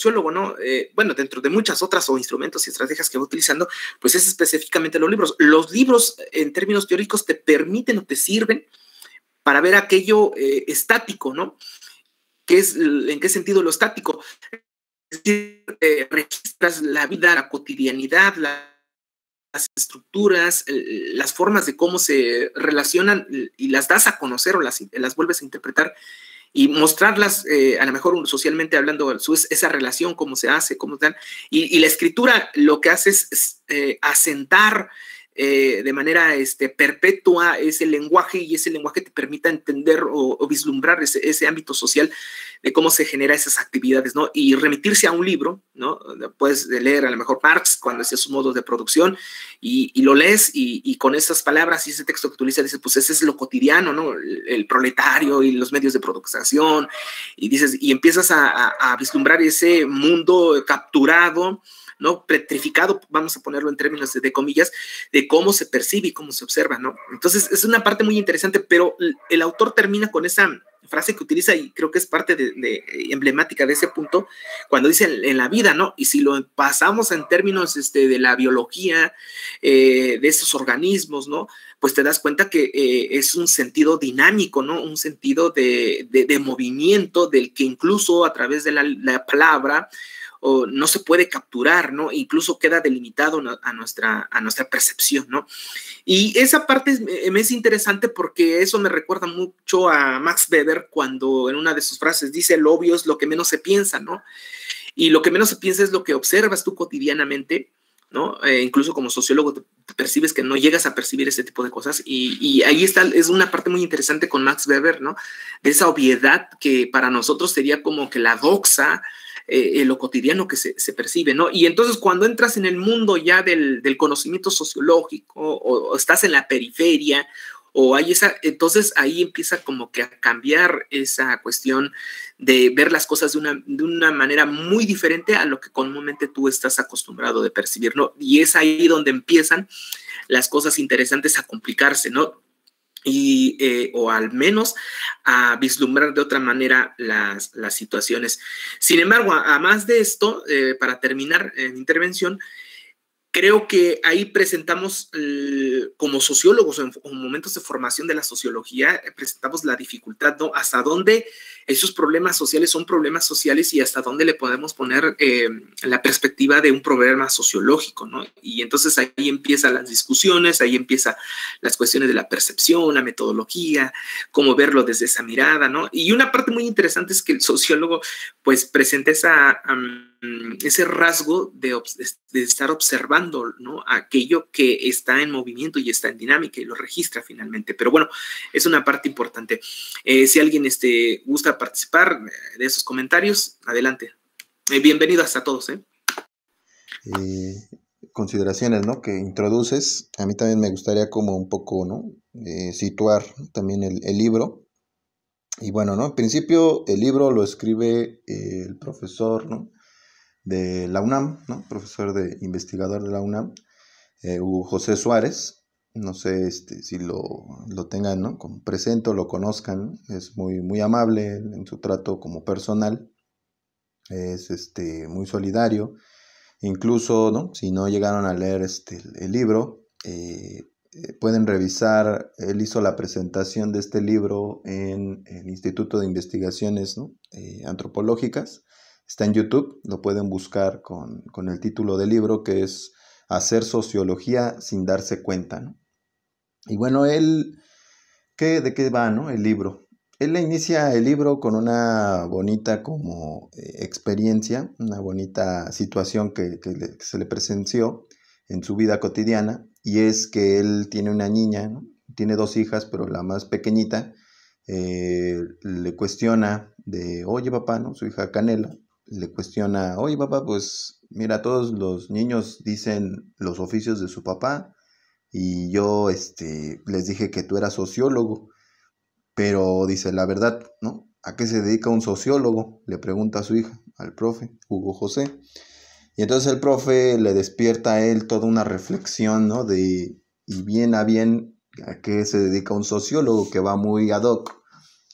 sociólogo, ¿no? Eh, bueno, dentro de muchas otras o instrumentos y estrategias que va utilizando, pues es específicamente los libros. Los libros, eh, en términos teóricos, te permiten o te sirven para ver aquello eh, estático, ¿no? ¿Qué es, ¿En qué sentido lo estático? Es decir, registras la vida, la cotidianidad, las estructuras, las formas de cómo se relacionan y las das a conocer o las, las vuelves a interpretar y mostrarlas, eh, a lo mejor socialmente hablando, esa relación, cómo se hace, cómo se Y, y la escritura lo que hace es eh, asentar eh, de manera este, perpetua ese lenguaje y ese lenguaje te permita entender o, vislumbrar ese, ámbito social de cómo se genera esas actividades, ¿no? Y remitirse a un libro, ¿no? Puedes leer a lo mejor Marx cuando hacía sus modos de producción y, lo lees y, con esas palabras y ese texto que utiliza dices, pues ese es lo cotidiano, ¿no? El, proletario y los medios de producción y dices, y empiezas a vislumbrar ese mundo capturado, ¿no? Petrificado, vamos a ponerlo en términos de, comillas, de cómo se percibe y cómo se observa, ¿no? Entonces, es una parte muy interesante, pero el autor termina con esa frase que utiliza y creo que es parte de, emblemática de ese punto, cuando dice en, la vida, ¿no? Y si lo pasamos en términos este, de la biología, eh, de esos organismos, ¿no? Pues te das cuenta que eh, es un sentido dinámico, ¿no? Un sentido de, movimiento del que incluso a través de la, la palabra o no se puede capturar, ¿no? Incluso queda delimitado a nuestra, a nuestra percepción, ¿no? Y esa parte me es interesante porque eso me recuerda mucho a Max Weber cuando en una de sus frases dice, lo obvio es lo que menos se piensa, ¿no? Y lo que menos se piensa es lo que observas tú cotidianamente. ¿no? Eh, incluso como sociólogo te, percibes que no llegas a percibir ese tipo de cosas y, ahí está, es una parte muy interesante con Max Weber, ¿no? De esa obviedad que para nosotros sería como que la doxa eh, lo cotidiano que se, percibe, ¿no? Y entonces cuando entras en el mundo ya del, conocimiento sociológico o, estás en la periferia o hay esa, entonces ahí empieza como que a cambiar esa cuestión de ver las cosas de una, de una manera muy diferente a lo que comúnmente tú estás acostumbrado de percibir, ¿no? Y es ahí donde empiezan las cosas interesantes a complicarse, ¿no? y, eh, o al menos a vislumbrar de otra manera las, situaciones. Sin embargo, a, más de esto, eh, para terminar en eh, intervención, creo que ahí presentamos como sociólogos en, en, momentos de formación de la sociología, presentamos la dificultad, ¿no? Hasta dónde esos problemas sociales son problemas sociales y hasta dónde le podemos poner eh, la perspectiva de un problema sociológico, ¿no? Y entonces ahí empiezan las discusiones, ahí empiezan las cuestiones de la percepción, la metodología, cómo verlo desde esa mirada, ¿no? Y una parte muy interesante es que el sociólogo, pues, presenta ese rasgo de, estar observando ¿no? aquello que está en movimiento y está en dinámica y lo registra finalmente. Pero bueno, es una parte importante. Eh, si alguien este, gusta participar eh, de esos comentarios. Adelante. Eh, bienvenidos a todos. Eh. consideraciones que introduces, a mí también me gustaría como un poco situar también el, libro. Y bueno, ¿no? en principio el libro lo escribe el profesor de la UNAM, profesor de investigador de la UNAM, José Suárez, no sé este, si lo, tengan ¿no? como presento, lo conozcan, es muy, muy amable en su trato como personal, es este, muy solidario, incluso ¿no? si no llegaron a leer este, el libro, eh, eh, pueden revisar, él hizo la presentación de este libro en el Instituto de Investigaciones eh, Antropológicas, está en YouTube, lo pueden buscar con, con el título del libro que es hacer sociología sin darse cuenta. ¿no? Y bueno, él, ¿qué, ¿de qué va, no? El libro. Él inicia el libro con una bonita como eh, experiencia, una bonita situación que, se le presenció en su vida cotidiana, y es que él tiene una niña, tiene dos hijas, pero la más pequeñita eh, le cuestiona de, oye papá, ¿no? Su hija Canela le cuestiona, oye papá, pues mira, todos los niños dicen los oficios de su papá, y yo este, les dije que tú eras sociólogo, pero dice la verdad, ¿no? ¿A qué se dedica un sociólogo? Le pregunta a su hija, al profe, Hugo José. Y entonces el profe le despierta a él toda una reflexión, ¿no? De, y bien a bien, ¿a qué se dedica un sociólogo que va muy ad hoc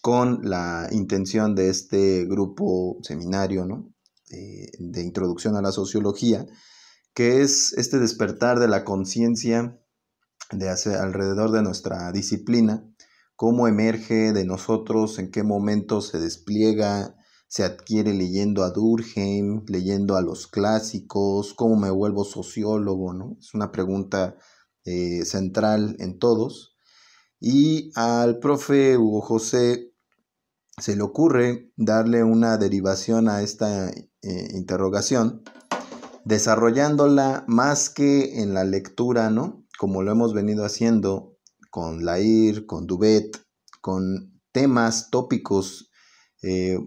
con la intención de este grupo seminario, ¿no? de introducción a la sociología, que es este despertar de la conciencia de alrededor de nuestra disciplina, cómo emerge de nosotros, en qué momento se despliega, se adquiere leyendo a Durkheim, leyendo a los clásicos, cómo me vuelvo sociólogo, ¿no? Es una pregunta eh, central en todos. Y al profe Hugo José se le ocurre darle una derivación a esta eh, interrogación, desarrollándola más que en la lectura, ¿no? como lo hemos venido haciendo con Lair, con Dubet, con temas, tópicos eh,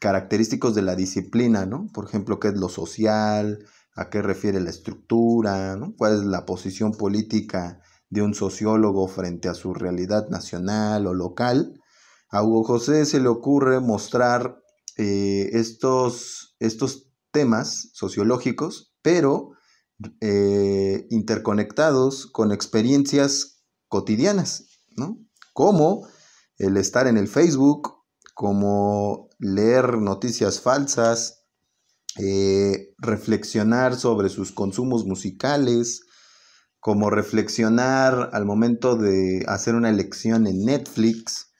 característicos de la disciplina, ¿no? Por ejemplo, qué es lo social, a qué refiere la estructura, cuál es la posición política de un sociólogo frente a su realidad nacional o local. A Hugo José se le ocurre mostrar eh, estos, estos temas sociológicos, pero eh, interconectados con experiencias cotidianas, ¿no? Como el estar en el Facebook, como leer noticias falsas, eh, reflexionar sobre sus consumos musicales, como reflexionar al momento de hacer una elección en Netflix,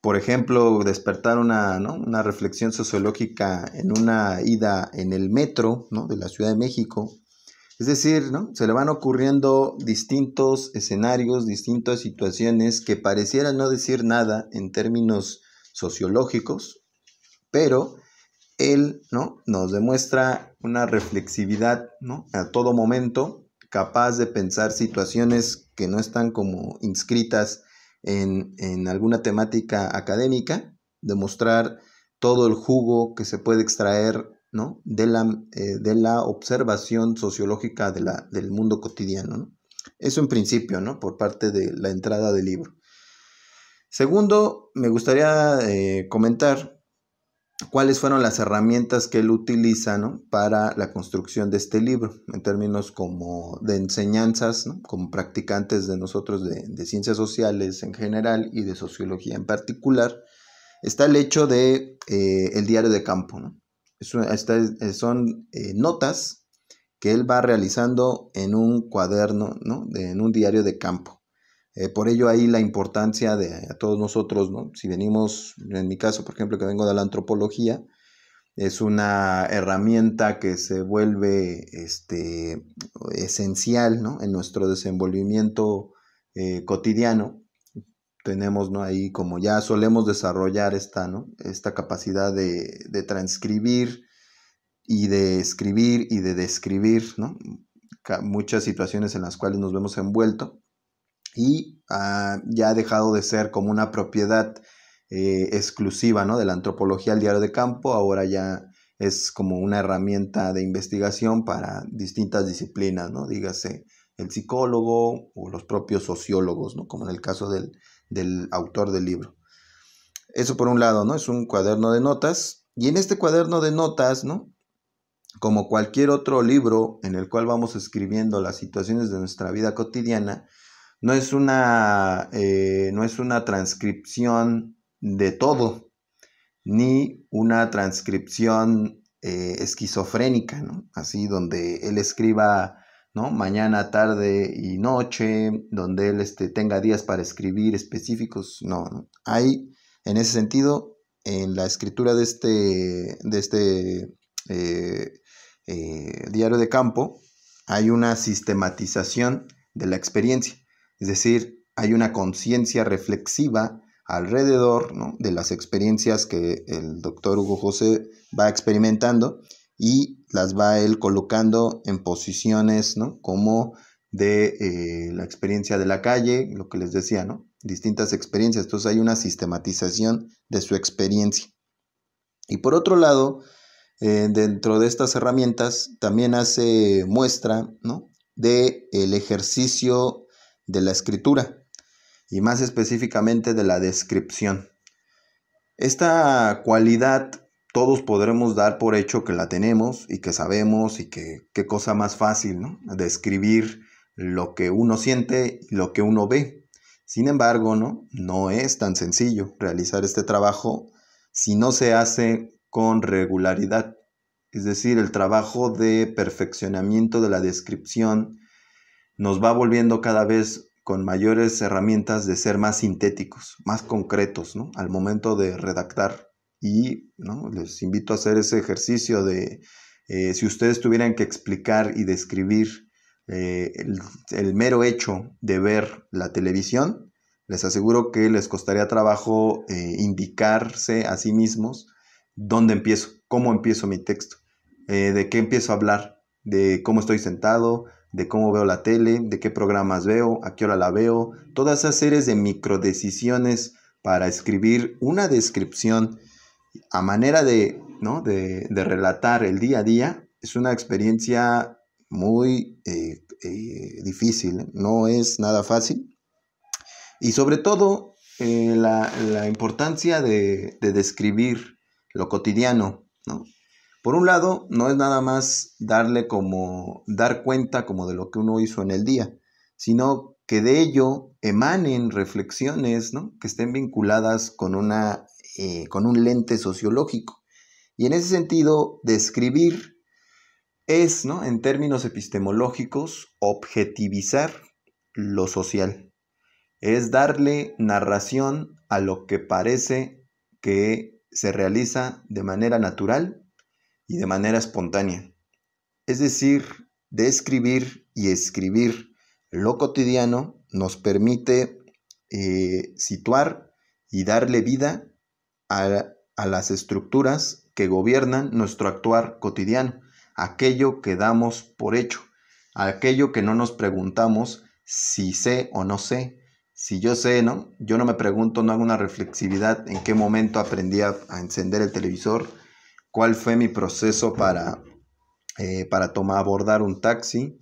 por ejemplo, despertar una, reflexión sociológica en una ida en el metro de la Ciudad de México, es decir, ¿no? se le van ocurriendo distintos escenarios, distintas situaciones que parecieran no decir nada en términos sociológicos, pero él ¿no? nos demuestra una reflexividad a todo momento, capaz de pensar situaciones que no están como inscritas en, en alguna temática académica, demostrar todo el jugo que se puede extraer de, la, eh, de la observación sociológica de la, del mundo cotidiano. ¿no? Eso en principio, ¿no? por parte de la entrada del libro. Segundo, me gustaría eh, comentar cuáles fueron las herramientas que él utiliza para la construcción de este libro, en términos como de enseñanzas, como practicantes de nosotros de, ciencias sociales en general y de sociología en particular, está el hecho de eh, el diario de campo. ¿no? Eh, son eh, notas que él va realizando en un cuaderno, ¿no? en un diario de campo. Eh, por ello ahí la importancia de a todos nosotros, ¿no? si venimos, en mi caso, por ejemplo, que vengo de la antropología, es una herramienta que se vuelve este, esencial en nuestro desenvolvimiento cotidiano tenemos ¿no? ahí como ya solemos desarrollar esta, ¿no? esta capacidad de, transcribir y de escribir y de describir ¿no? muchas situaciones en las cuales nos vemos envuelto y ya ha dejado de ser como una propiedad eh, exclusiva de la antropología al diario de campo, ahora ya es como una herramienta de investigación para distintas disciplinas, ¿no? dígase el psicólogo o los propios sociólogos, como en el caso del, del autor del libro. Eso por un lado, ¿no? Es un cuaderno de notas. Y en este cuaderno de notas, ¿no? Como cualquier otro libro en el cual vamos escribiendo las situaciones de nuestra vida cotidiana, no es una, eh, no es una transcripción de todo, ni una transcripción eh, esquizofrénica, ¿no? Así donde él escriba ¿no? Mañana, tarde y noche, donde él este, tenga días para escribir específicos, no, Hay, en ese sentido, en la escritura de este, de este eh, eh, diario de campo, hay una sistematización de la experiencia, es decir, hay una conciencia reflexiva alrededor de las experiencias que el doctor Hugo José va experimentando y las va él colocando en posiciones, ¿no? Como de eh, la experiencia de la calle, lo que les decía, ¿no? Distintas experiencias. Entonces hay una sistematización de su experiencia. Y por otro lado, eh, dentro de estas herramientas también hace muestra, ¿no? De el ejercicio de la escritura y más específicamente de la descripción. Esta cualidad todos podremos dar por hecho que la tenemos y que sabemos y que qué cosa más fácil, ¿no? Describir lo que uno siente y lo que uno ve. Sin embargo, ¿no? No es tan sencillo realizar este trabajo si no se hace con regularidad. Es decir, el trabajo de perfeccionamiento de la descripción nos va volviendo cada vez con mayores herramientas de ser más sintéticos, más concretos, ¿no? Al momento de redactar y ¿no? les invito a hacer ese ejercicio de eh, si ustedes tuvieran que explicar y describir eh, el, mero hecho de ver la televisión, les aseguro que les costaría trabajo eh, indicarse a sí mismos dónde empiezo, cómo empiezo mi texto, de qué empiezo a hablar, de cómo estoy sentado, de cómo veo la tele, de qué programas veo, a qué hora la veo, todas esas series de microdecisiones para escribir una descripción a manera de, de, relatar el día a día, es una experiencia muy eh, eh, difícil, no es nada fácil. Y sobre todo eh, la, importancia de, describir lo cotidiano, Por un lado, no es nada más darle como, dar cuenta como de lo que uno hizo en el día, sino que de ello emanen reflexiones, ¿no? Que estén vinculadas con una eh, con un lente sociológico. Y en ese sentido, describir es, ¿no? en términos epistemológicos, objetivizar lo social. Es darle narración a lo que parece que se realiza de manera natural y de manera espontánea. Es decir, describir y escribir lo cotidiano nos permite eh, situar y darle vida a, las estructuras que gobiernan nuestro actuar cotidiano, aquello que damos por hecho, aquello que no nos preguntamos si sé o no sé. Si yo sé, ¿no? Yo no me pregunto, no hago una reflexividad en qué momento aprendí a, encender el televisor, cuál fue mi proceso para, eh, para tomar, abordar un taxi,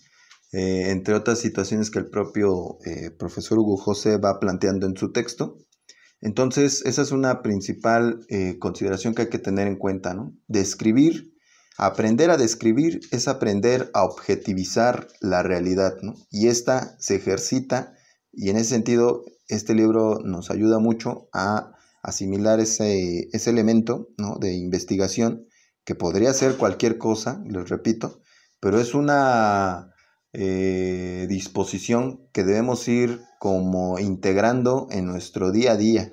eh, entre otras situaciones que el propio eh, profesor Hugo José va planteando en su texto. Entonces, esa es una principal eh, consideración que hay que tener en cuenta, ¿no? Describir, aprender a describir es aprender a objetivizar la realidad, ¿no? Y esta se ejercita y en ese sentido, este libro nos ayuda mucho a asimilar ese, elemento de investigación que podría ser cualquier cosa, les repito, pero es una eh, disposición que debemos ir como integrando en nuestro día a día,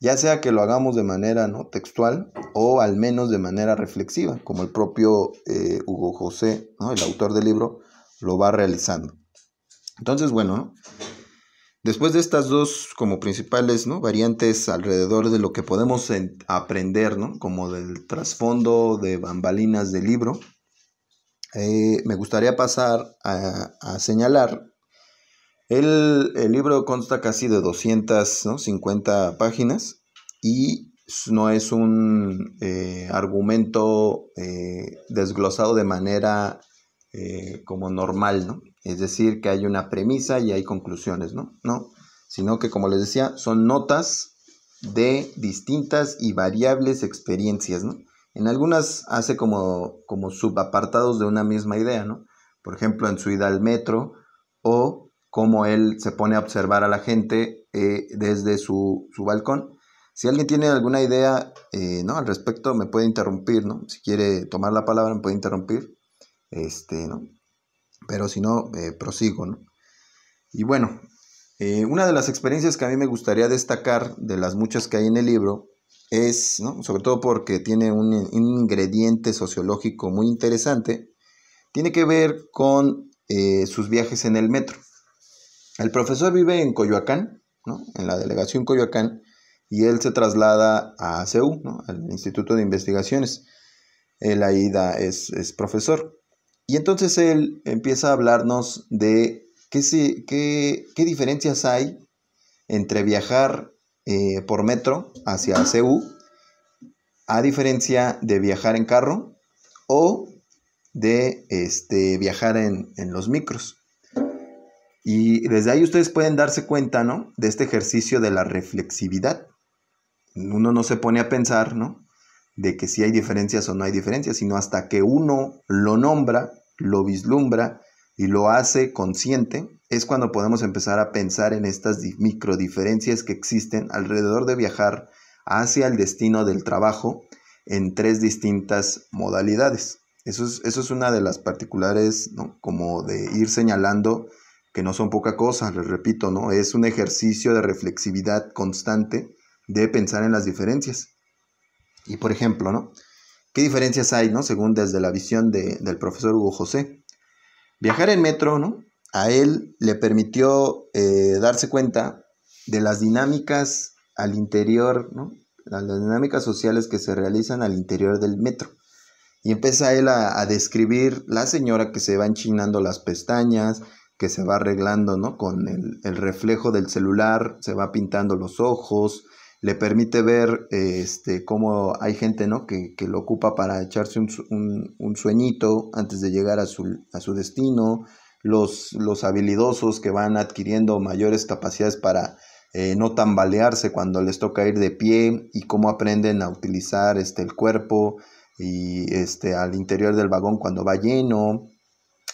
ya sea que lo hagamos de manera no textual o al menos de manera reflexiva, como el propio eh, Hugo José, el autor del libro, lo va realizando. Entonces, bueno, Después de estas dos como principales ¿no? variantes alrededor de lo que podemos aprender, ¿no? como del trasfondo de bambalinas del libro, eh, me gustaría pasar a, señalar. El, libro consta casi de 250 páginas y no es un eh, argumento eh, desglosado de manera como normal, ¿no? Es decir, que hay una premisa y hay conclusiones, ¿no? No, sino que como les decía, son notas de distintas y variables experiencias, ¿no? En algunas hace como, como subapartados de una misma idea, ¿no? Por ejemplo, en su ida al metro o cómo él se pone a observar a la gente eh, desde su, balcón. Si alguien tiene alguna idea eh, ¿no? al respecto, me puede interrumpir, ¿no? Si quiere tomar la palabra, me puede interrumpir. Este, ¿no? Pero si no, eh, prosigo, ¿no? Y bueno, una de las experiencias que a mí me gustaría destacar de las muchas que hay en el libro es, ¿no? sobre todo porque tiene un, ingrediente sociológico muy interesante, tiene que ver con eh, sus viajes en el metro. El profesor vive en Coyoacán, en la delegación Coyoacán, y él se traslada a CEU, al Instituto de Investigaciones. Él ahí es, profesor. Y entonces él empieza a hablarnos de qué, qué diferencias hay entre viajar eh, por metro hacia CU, a diferencia de viajar en carro o de este, viajar en, en los micros. Y desde ahí ustedes pueden darse cuenta, ¿no? De este ejercicio de la reflexividad. Uno no se pone a pensar, ¿no? De que si hay diferencias o no hay diferencias, sino hasta que uno lo nombra, lo vislumbra y lo hace consciente, es cuando podemos empezar a pensar en estas micro diferencias que existen alrededor de viajar hacia el destino del trabajo en tres distintas modalidades. Eso es, eso es una de las particulares, ¿no? como de ir señalando que no son poca cosa, les repito, ¿no? es un ejercicio de reflexividad constante de pensar en las diferencias. Y por ejemplo, ¿no? ¿qué diferencias hay, ¿no? según desde la visión del profesor Hugo José? Viajar en metro, ¿no? a él le permitió eh, darse cuenta de las dinámicas al interior, ¿no? las, dinámicas sociales que se realizan al interior del metro. Y empieza él a, describir la señora que se va enchinando las pestañas, que se va arreglando, ¿no? Con el, reflejo del celular, se va pintando los ojos, le permite ver este, cómo hay gente, ¿no? Que, lo ocupa para echarse un, un, sueñito antes de llegar a su, a su destino, los, habilidosos que van adquiriendo mayores capacidades para eh, no tambalearse cuando les toca ir de pie y cómo aprenden a utilizar este, el cuerpo y este, al interior del vagón cuando va lleno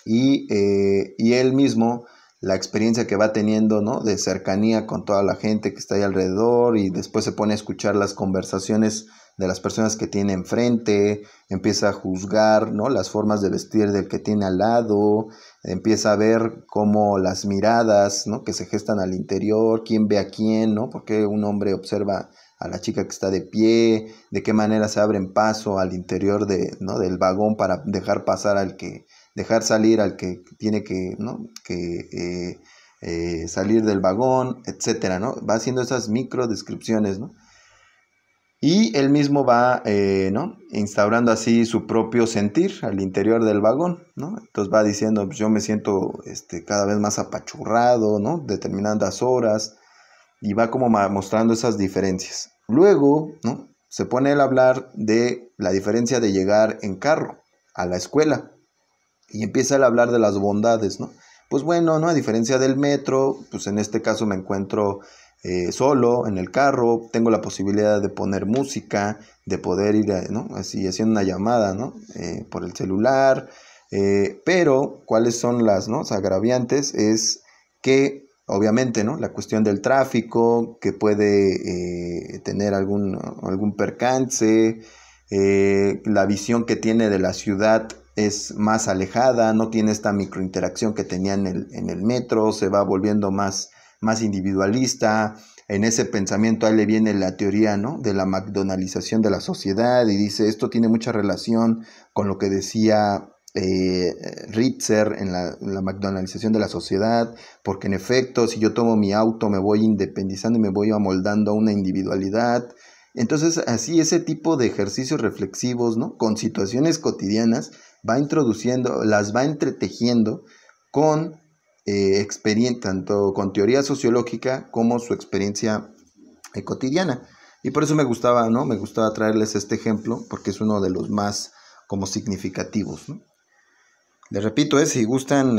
eh, y, él mismo la experiencia que va teniendo ¿no? de cercanía con toda la gente que está ahí alrededor y después se pone a escuchar las conversaciones de las personas que tiene enfrente, empieza a juzgar ¿no? las formas de vestir del que tiene al lado, empieza a ver cómo las miradas ¿no? que se gestan al interior, quién ve a quién, ¿no? porque un hombre observa a la chica que está de pie, de qué manera se abren paso al interior de, del vagón para dejar pasar al que, dejar salir al que tiene que, ¿no? que eh, eh, salir del vagón, etcétera, ¿no? Va haciendo esas micro descripciones, ¿no? Y él mismo va eh, instaurando así su propio sentir al interior del vagón, ¿no? Entonces va diciendo, pues yo me siento este, cada vez más apachurrado, ¿no? Determinadas horas, y va como mostrando esas diferencias. Luego, ¿no? Se pone él a hablar de la diferencia de llegar en carro a la escuela, y empieza a hablar de las bondades, ¿no? Pues bueno, ¿no? A diferencia del metro, pues en este caso me encuentro eh, solo en el carro, tengo la posibilidad de poner música, de poder ir, Así haciendo una llamada, eh, por el celular. Eh, pero, ¿cuáles son las agraviantes? Es que, obviamente, ¿no? La cuestión del tráfico, que puede tener algún, algún percance, la visión que tiene de la ciudad es más alejada, no tiene esta microinteracción que tenía el, en el metro, se va volviendo más más individualista. En ese pensamiento ahí le viene la teoría ¿no? de la McDonaldización de la sociedad y dice, esto tiene mucha relación con lo que decía eh, Ritzer en la, de la sociedad, porque en efecto, si yo tomo mi auto, me voy independizando y me voy amoldando a una individualidad. Entonces, así ese tipo de ejercicios reflexivos, ¿no? Con situaciones cotidianas, va introduciendo, las va entretejiendo con eh, experiencia, tanto con teoría sociológica como su experiencia eh, cotidiana. Y por eso me gustaba, ¿no? Me gustaba traerles este ejemplo, porque es uno de los más como significativos, le Les repito, eh, si gustan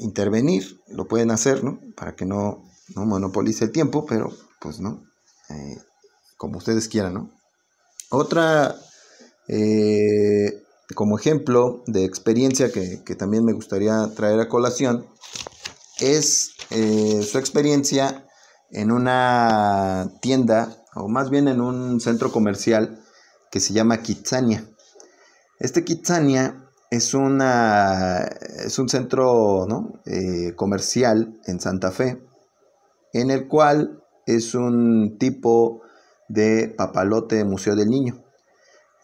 intervenir, lo pueden hacer, ¿no? Para que no, monopolice el tiempo, pero pues no, como ustedes quieran, ¿no? Otra como ejemplo de experiencia que, también me gustaría traer a colación es eh, su experiencia en una tienda o más bien en un centro comercial que se llama Kitsania. Este Kitsania es, una, es un centro eh, comercial en Santa Fe, en el cual es un tipo de papalote Museo del Niño.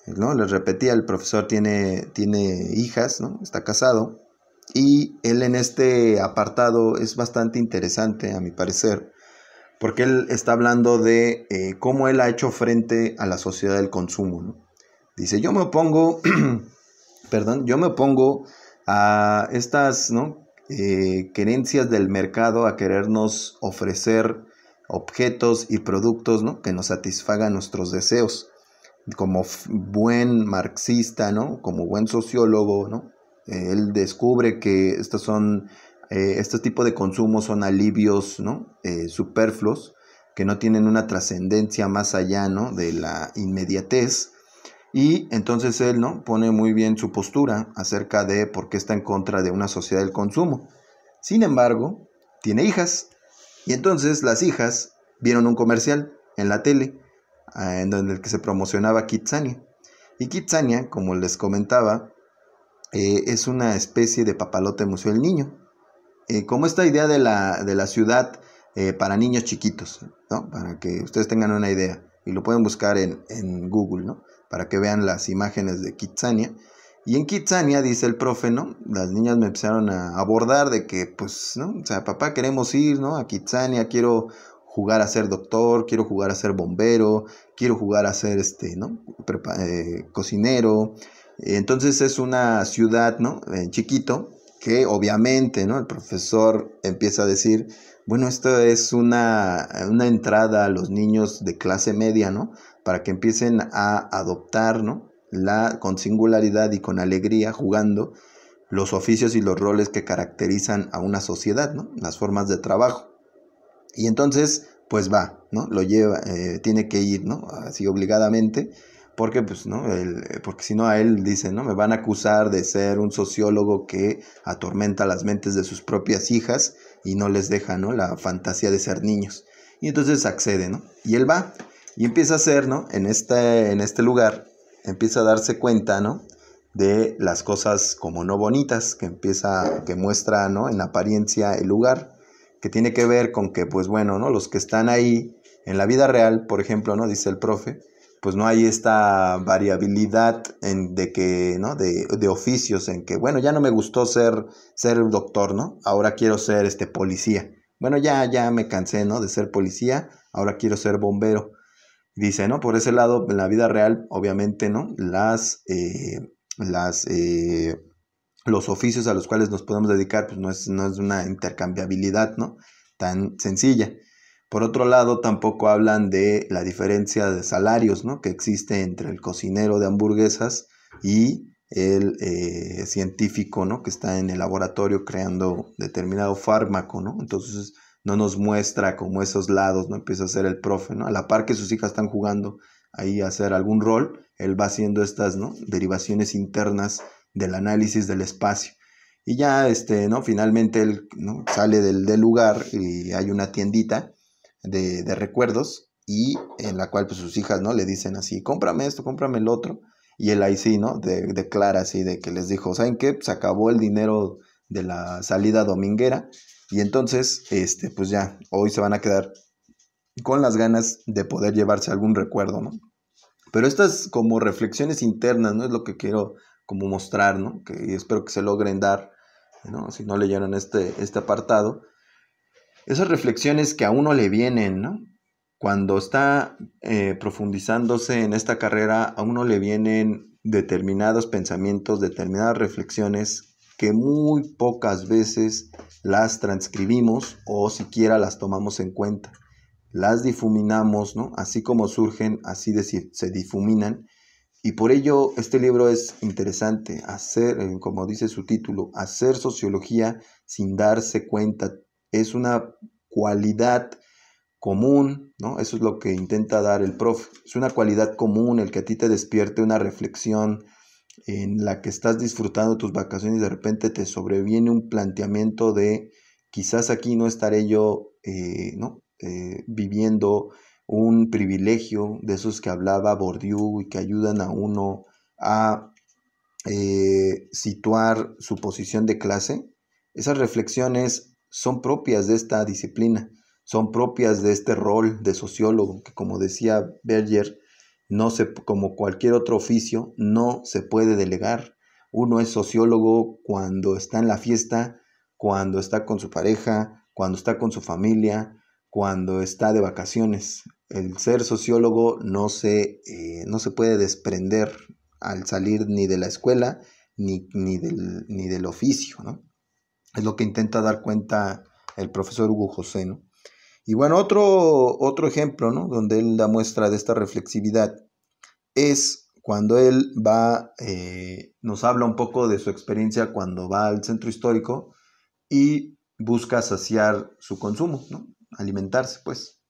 ¿no? Les repetía, el profesor tiene, tiene hijas, Está casado. Y él en este apartado es bastante interesante, a mi parecer, porque él está hablando de eh, cómo él ha hecho frente a la sociedad del consumo. Dice, yo me opongo, perdón, yo me a estas ¿no? Eh, querencias del mercado a querernos ofrecer objetos y productos que nos satisfagan nuestros deseos como buen marxista, ¿no? Como buen sociólogo, ¿no? él descubre que estos son, eh, este tipo de consumos son alivios, ¿no? Eh, superfluos, que no tienen una trascendencia más allá, ¿no? De la inmediatez. Y entonces él, ¿no? Pone muy bien su postura acerca de por qué está en contra de una sociedad del consumo. Sin embargo, tiene hijas. Y entonces las hijas vieron un comercial en la tele Ah, en donde el que se promocionaba Kitsania. Y Kitsania, como les comentaba, eh, es una especie de papalote museo del niño. Eh, como esta idea de la, ciudad eh, para niños chiquitos, ¿no? para que ustedes tengan una idea. Y lo pueden buscar en, en Google, ¿no? para que vean las imágenes de Kitsania. Y en Kitsania, dice el profe, ¿no? Las niñas me empezaron a abordar de que, pues, ¿no? O sea, papá, queremos ir, ¿no? A Kitsania, quiero jugar a ser doctor, quiero jugar a ser bombero, quiero jugar a ser este, ¿no? Eh, cocinero. Entonces es una ciudad, ¿no? chiquito, que obviamente, ¿no? El profesor empieza a decir, bueno, esto es una, entrada a los niños de clase media, ¿no? Para que empiecen a adoptar, ¿no? La, con singularidad y con alegría, jugando los oficios y los roles que caracterizan a una sociedad, ¿no? Las formas de trabajo. Y entonces, pues va, ¿no? Lo lleva, eh, tiene que ir, ¿no? Así obligadamente, porque pues, ¿no? Eh, porque si no a él dice, ¿no? Me van a acusar de ser un sociólogo que atormenta las mentes de sus propias hijas y no les deja, ¿no? La fantasía de ser niños. Y entonces accede, ¿no? Y él va y empieza a hacer, ¿no? En este, en este lugar, empieza a darse cuenta, ¿no? de las cosas como no bonitas que empieza que muestra no en apariencia el lugar que tiene que ver con que, pues bueno, ¿no? Los que están ahí en la vida real, por ejemplo, ¿no? Dice el profe, pues no hay esta variabilidad en, de que, ¿no? De, oficios en que, bueno, ya no me gustó ser, ser doctor, ¿no? Ahora quiero ser este policía. Bueno, ya, ya me cansé, ¿no? De ser policía, ahora quiero ser bombero. Dice, ¿no? Por ese lado, en la vida real, obviamente, ¿no? Las, eh, las, eh, los oficios a los cuales nos podemos dedicar, pues no es, no es una intercambiabilidad, ¿no? Tan sencilla. Por otro lado, tampoco hablan de la diferencia de salarios, Que existe entre el cocinero de hamburguesas y el eh, científico, ¿no? Que está en el laboratorio creando determinado fármaco, ¿no? Entonces no nos muestra como esos lados, ¿no? Empieza a ser el profe, ¿no? A la par que sus hijas están jugando ahí a hacer algún rol, él va haciendo estas, ¿no? Derivaciones internas del análisis del espacio. Y ya, este, ¿no? Finalmente él sale del, lugar y hay una tiendita de, recuerdos y en la cual pues sus hijas, ¿no? Le dicen así, cómprame esto, cómprame el otro. Y él ahí sí, ¿no? declara así, de que les dijo, ¿saben qué? Se pues, acabó el dinero de la salida dominguera y entonces, este, pues ya, hoy se van a quedar con las ganas de poder llevarse algún recuerdo, ¿no? Pero estas como reflexiones internas, ¿no? Es lo que quiero como mostrar, Que y espero que se logren dar, Si no leyeron este, este apartado. Esas reflexiones que a uno le vienen, Cuando está eh, profundizándose en esta carrera, a uno le vienen determinados pensamientos, determinadas reflexiones que muy pocas veces las transcribimos o siquiera las tomamos en cuenta. Las difuminamos, ¿no? Así como surgen, así decir, se difuminan y por ello este libro es interesante, hacer, eh, como dice su título, hacer sociología sin darse cuenta. Es una cualidad común, ¿no? Eso es lo que intenta dar el profe. Es una cualidad común el que a ti te despierte una reflexión en la que estás disfrutando tus vacaciones y de repente te sobreviene un planteamiento de quizás aquí no estaré yo, eh, eh, viviendo un privilegio de esos que hablaba Bourdieu y que ayudan a uno a eh, situar su posición de clase, esas reflexiones son propias de esta disciplina, son propias de este rol de sociólogo que, como decía Berger, no como cualquier otro oficio, no se puede delegar. Uno es sociólogo cuando está en la fiesta, cuando está con su pareja, cuando está con su familia, cuando está de vacaciones. El ser sociólogo no se, eh, no se puede desprender al salir ni de la escuela ni, ni, del, oficio, ¿no? Es lo que intenta dar cuenta el profesor Hugo José, Y bueno, otro, otro ejemplo, Donde él da muestra de esta reflexividad es cuando él va, eh, nos habla un poco de su experiencia cuando va al centro histórico y busca saciar su consumo, ¿no? Alimentarse, pues.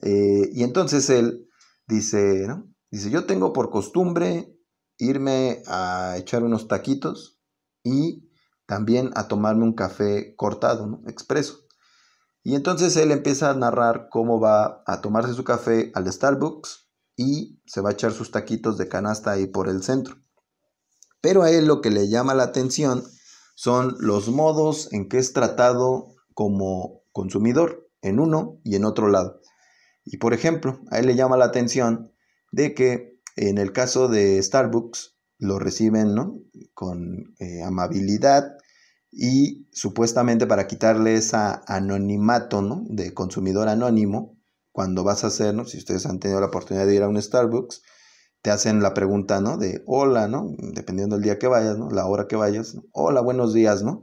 Eh, y entonces él dice, Dice, yo tengo por costumbre irme a echar unos taquitos y también a tomarme un café cortado, expreso. Y entonces él empieza a narrar cómo va a tomarse su café al Starbucks y se va a echar sus taquitos de canasta ahí por el centro. Pero a él lo que le llama la atención son los modos en que es tratado como consumidor en uno y en otro lado. Y por ejemplo, a él le llama la atención de que en el caso de Starbucks lo reciben ¿no? con eh, amabilidad y supuestamente para quitarle esa anonimato ¿no? de consumidor anónimo, cuando vas a hacer, si ustedes han tenido la oportunidad de ir a un Starbucks, te hacen la pregunta, ¿no? De hola, ¿no? Dependiendo del día que vayas, ¿no? La hora que vayas. Hola, buenos días, ¿no?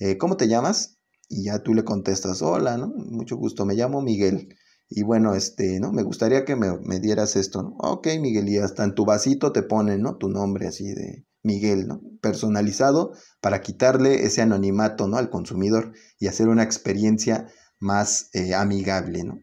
Eh, ¿Cómo te llamas? Y ya tú le contestas, hola, ¿no? Mucho gusto, me llamo Miguel. Y bueno, este, ¿no? Me gustaría que me, dieras esto, ¿no? Ok, Miguel, y hasta en tu vasito te ponen, ¿no? Tu nombre así de Miguel, ¿no? Personalizado para quitarle ese anonimato, ¿no? Al consumidor y hacer una experiencia más eh, amigable, ¿no?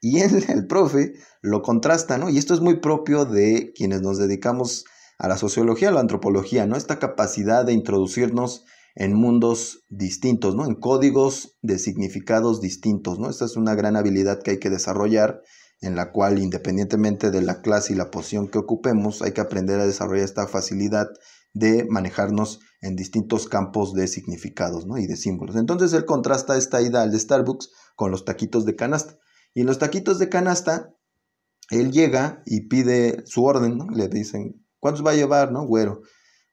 Y el, el profe lo contrasta, ¿no? Y esto es muy propio de quienes nos dedicamos a la sociología, a la antropología, ¿no? Esta capacidad de introducirnos en mundos distintos, ¿no? En códigos de significados distintos, ¿no? Esta es una gran habilidad que hay que desarrollar, en la cual independientemente de la clase y la posición que ocupemos, hay que aprender a desarrollar esta facilidad de manejarnos en distintos campos de significados ¿no? y de símbolos. Entonces él contrasta esta ida al de Starbucks con los taquitos de canasta. Y en los taquitos de canasta, él llega y pide su orden, ¿no? Le dicen, ¿cuántos va a llevar, no, güero?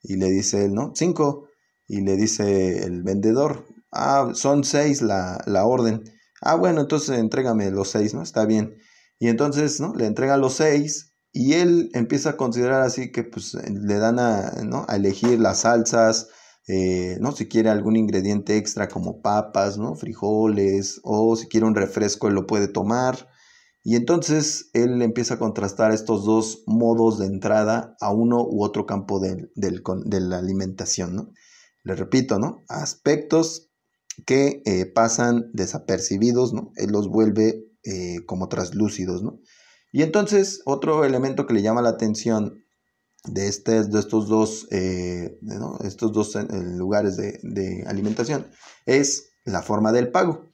Y le dice él, ¿no? Cinco. Y le dice el vendedor, ah, son seis la, orden. Ah, bueno, entonces entrégame los seis, ¿no? Está bien. Y entonces, ¿no? Le entrega los seis y él empieza a considerar así que pues le dan a, ¿no? elegir las salsas, eh, ¿no? Si quiere algún ingrediente extra como papas, ¿no? Frijoles o si quiere un refresco él lo puede tomar. Y entonces él empieza a contrastar estos dos modos de entrada a uno u otro campo de, de la alimentación, ¿no? les repito, ¿no? Aspectos que eh, pasan desapercibidos, ¿no? Él los vuelve eh, como traslúcidos, ¿no? Y entonces, otro elemento que le llama la atención de, este, de estos dos, eh, estos dos lugares de, de alimentación es la forma del pago.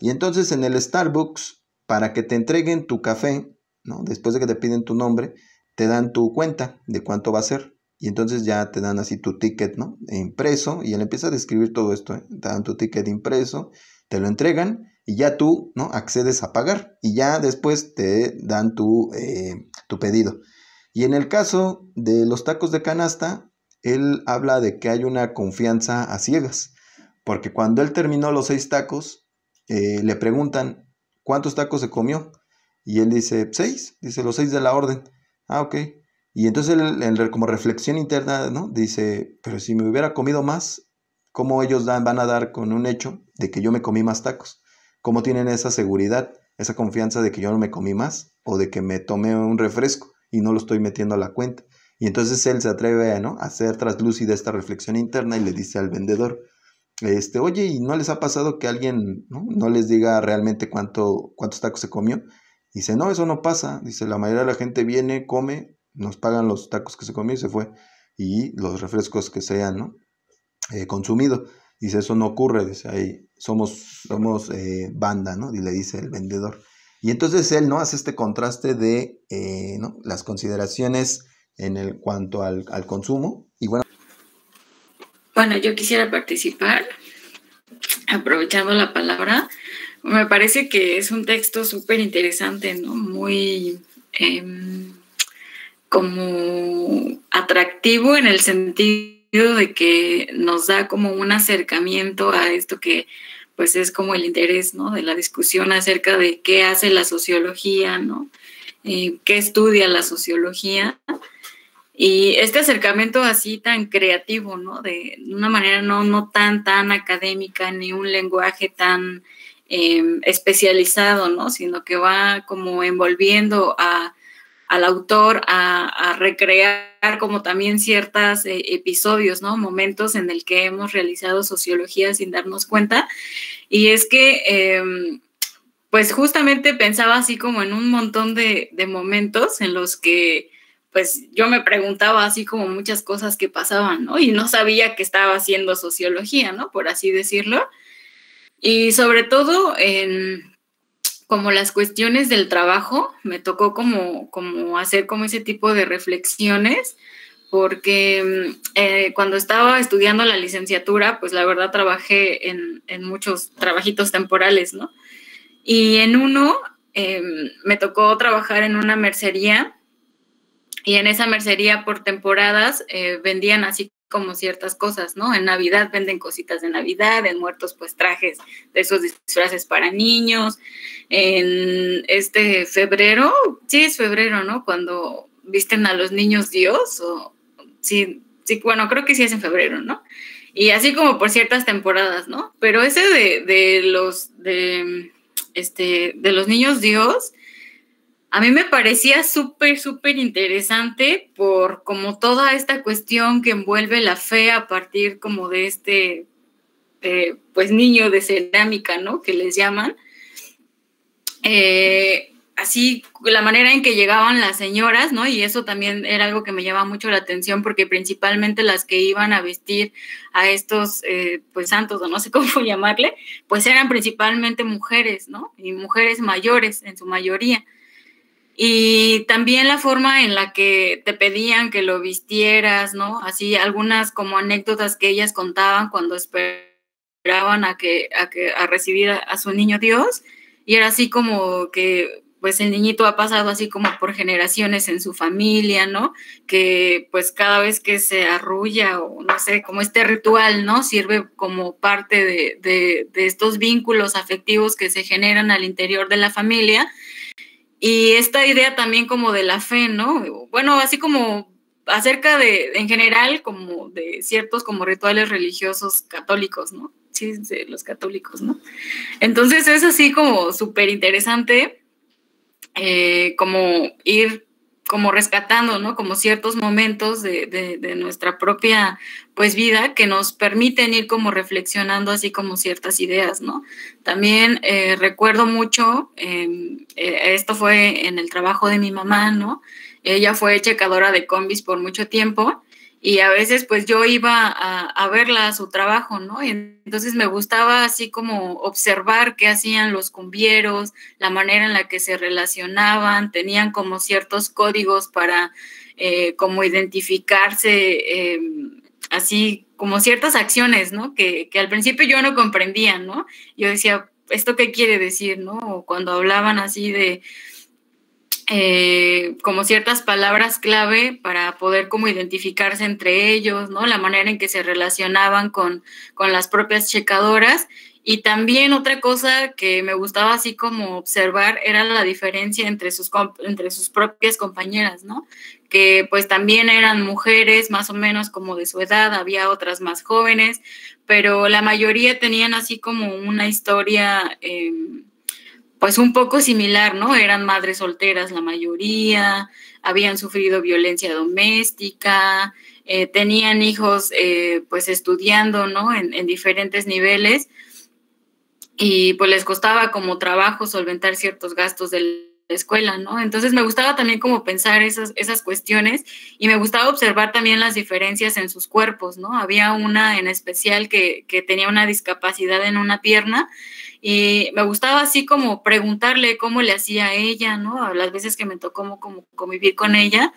Y entonces en el Starbucks, para que te entreguen tu café, ¿no? después de que te piden tu nombre, te dan tu cuenta de cuánto va a ser. Y entonces ya te dan así tu ticket, ¿no? Impreso y él empieza a describir todo esto. ¿eh? Te dan tu ticket impreso, te lo entregan y ya tú, ¿no? Accedes a pagar y ya después te dan eh, tu, pedido. Y en el caso de los tacos de canasta, él habla de que hay una confianza a ciegas, porque cuando él terminó los seis tacos, eh, le preguntan, ¿cuántos tacos se comió? Y él dice, seis, dice los seis de la orden. Ah, ok. Y entonces el, como reflexión interna, ¿no? Dice, pero si me hubiera comido más, ¿cómo ellos van a dar con un hecho de que yo me comí más tacos? ¿Cómo tienen esa seguridad, esa confianza de que yo no me comí más o de que me tomé un refresco y no lo estoy metiendo a la cuenta? Y entonces él se atreve ¿no? a hacer traslúcida esta reflexión interna y le dice al vendedor, este, oye, ¿y no les ha pasado que alguien ¿no? no, les diga realmente cuánto, cuántos tacos se comió? Dice, no, eso no pasa. Dice, la mayoría de la gente viene, come, nos pagan los tacos que se comió y se fue, y los refrescos que se han eh, consumido. Dice, eso no ocurre, dice, ahí somos, somos eh, banda, ¿no? Y le dice el vendedor. Y entonces él, ¿no? Hace este contraste de eh, las consideraciones en el cuanto al, consumo. Y bueno. Bueno, yo quisiera participar, aprovechando la palabra. Me parece que es un texto súper interesante, ¿no? Muy... Em, como atractivo en el sentido de que nos da como un acercamiento a esto que pues es como el interés ¿no? de la discusión acerca de qué hace la sociología, ¿no? Eh, qué estudia la sociología. Y este acercamiento así tan creativo, ¿no? De una manera no, no tan, tan académica, ni un lenguaje tan em, especializado, ¿no? Sino que va como envolviendo a al autor a, recrear como también ciertos eh, episodios, ¿no? Momentos en el que hemos realizado sociología sin darnos cuenta. Y es que, em, pues justamente pensaba así como en un montón de, de momentos en los que pues yo me preguntaba así como muchas cosas que pasaban, ¿no? Y no sabía que estaba haciendo sociología, ¿no? Por así decirlo. Y sobre todo en, como las cuestiones del trabajo, me tocó como, como hacer como ese tipo de reflexiones, porque mm, eh, cuando estaba estudiando la licenciatura, pues la verdad trabajé en, muchos trabajitos temporales, ¿no? Y en uno em, me tocó trabajar en una mercería y en esa mercería por temporadas eh, vendían así como ciertas cosas, ¿no? En Navidad venden cositas de Navidad, en muertos pues trajes de esos disfraces para niños, en este febrero, sí es febrero, ¿no? Cuando visten a los niños Dios, o sí, sí, bueno, creo que sí es en febrero, ¿no? Y así como por ciertas temporadas, ¿no? Pero ese de, de los, de, este, de los niños Dios, a mí me parecía súper, súper interesante por como toda esta cuestión que envuelve la fe a partir como de este, eh, pues niño de cerámica, ¿no? Que les llaman. Eh, así, la manera en que llegaban las señoras, ¿no? Y eso también era algo que me llamaba mucho la atención porque principalmente las que iban a vestir a estos, eh, pues santos o no sé cómo llamarle, pues eran principalmente mujeres, ¿no? Y mujeres mayores en su mayoría. Y también la forma en la que te pedían que lo vistieras, ¿no? Así algunas como anécdotas que ellas contaban cuando esperaban a que a, que, a recibir a, su niño Dios. Y era así como que pues el niñito ha pasado así como por generaciones en su familia, ¿no? Que pues cada vez que se arrulla o no sé, como este ritual, ¿no? Sirve como parte de, de, de estos vínculos afectivos que se generan al interior de la familia y esta idea también como de la fe, ¿no? Bueno, así como acerca de, en general, como de ciertos como rituales religiosos católicos, ¿no? Sí, los católicos, ¿no? Entonces es así como súper interesante eh, como ir como rescatando, ¿no? Como ciertos momentos de, de, nuestra propia, pues, vida que nos permiten ir como reflexionando así como ciertas ideas, ¿no? También eh, recuerdo mucho, em, eh, esto fue en el trabajo de mi mamá, ¿no? Ella fue checadora de combis por mucho tiempo y a veces pues yo iba a, verla a su trabajo, ¿no? Y entonces me gustaba así como observar qué hacían los cumbieros, la manera en la que se relacionaban, tenían como ciertos códigos para eh, como identificarse, em, así como ciertas acciones, ¿no? Que, que al principio yo no comprendía, ¿no? Yo decía, ¿esto qué quiere decir, ¿no? O cuando hablaban así de eh, como ciertas palabras clave para poder como identificarse entre ellos, ¿no? La manera en que se relacionaban con, con las propias checadoras. Y también otra cosa que me gustaba así como observar era la diferencia entre sus, entre sus propias compañeras, ¿no? Que pues también eran mujeres más o menos como de su edad, había otras más jóvenes, pero la mayoría tenían así como una historia... Em, pues un poco similar, ¿no? Eran madres solteras la mayoría, habían sufrido violencia doméstica, eh, tenían hijos eh, pues estudiando, ¿no? En, diferentes niveles y pues les costaba como trabajo solventar ciertos gastos de la escuela, ¿no? Entonces me gustaba también como pensar esas, esas cuestiones y me gustaba observar también las diferencias en sus cuerpos, ¿no? Había una en especial que, que tenía una discapacidad en una pierna y eh, me gustaba así como preguntarle cómo le hacía a ella, ¿no? las veces que me tocó como, convivir con ella,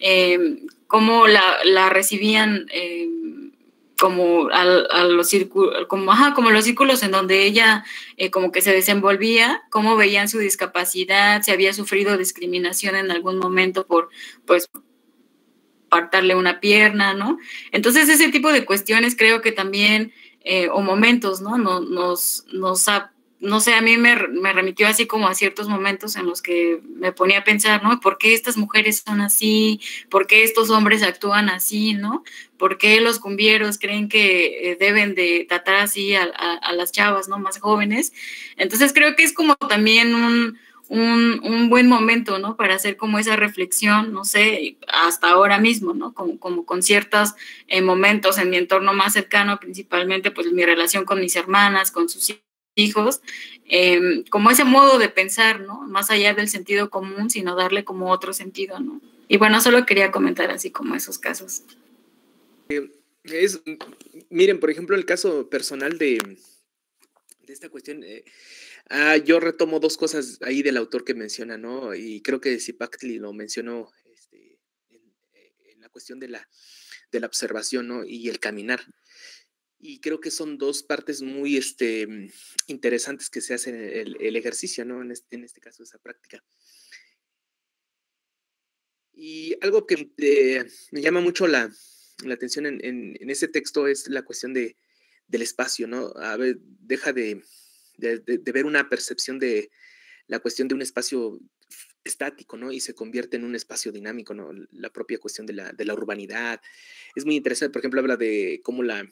em, cómo la, la recibían em, como a, los círculos, como, ajá, como los círculos en donde ella eh, como que se desenvolvía, cómo veían su discapacidad, si había sufrido discriminación en algún momento por, pues, apartarle una pierna, ¿no? Entonces ese tipo de cuestiones creo que también eh, o momentos, ¿no? no, nos, nos no sé, a mí me, remitió así como a ciertos momentos en los que me ponía a pensar, ¿no? ¿Por qué estas mujeres son así? ¿Por qué estos hombres actúan así, ¿no? ¿Por qué los cumbieros creen que eh, deben de tratar así a, a, a las chavas, ¿no? Más jóvenes. Entonces creo que es como también un un, un, buen momento, ¿no? Para hacer como esa reflexión, no sé, hasta ahora mismo, ¿no? Como, como con ciertos eh, momentos en mi entorno más cercano, principalmente pues mi relación con mis hermanas, con sus hijos, em, como ese modo de pensar, ¿no? Más allá del sentido común, sino darle como otro sentido, ¿no? Y bueno, solo quería comentar así como esos casos. Eh, miren, por ejemplo, el caso personal de, de esta cuestión, eh, Ah, yo retomo dos cosas ahí del autor que menciona, ¿no? Y creo que Zipactli lo mencionó este, eh, en, la cuestión de la, de la observación ¿no? y el caminar. Y creo que son dos partes muy este, mm, interesantes que se hacen el, el ejercicio, ¿no? En este, en este, caso, esa práctica. Y algo que eh, me llama mucho la, la atención en, en, ese texto es la cuestión de, del espacio, ¿no? A ver, deja de, de, ver una percepción de la cuestión de un espacio estático, ¿no? Y se convierte en un espacio dinámico, ¿no? La propia cuestión de la, urbanidad. Es muy interesante, por ejemplo, habla de cómo la,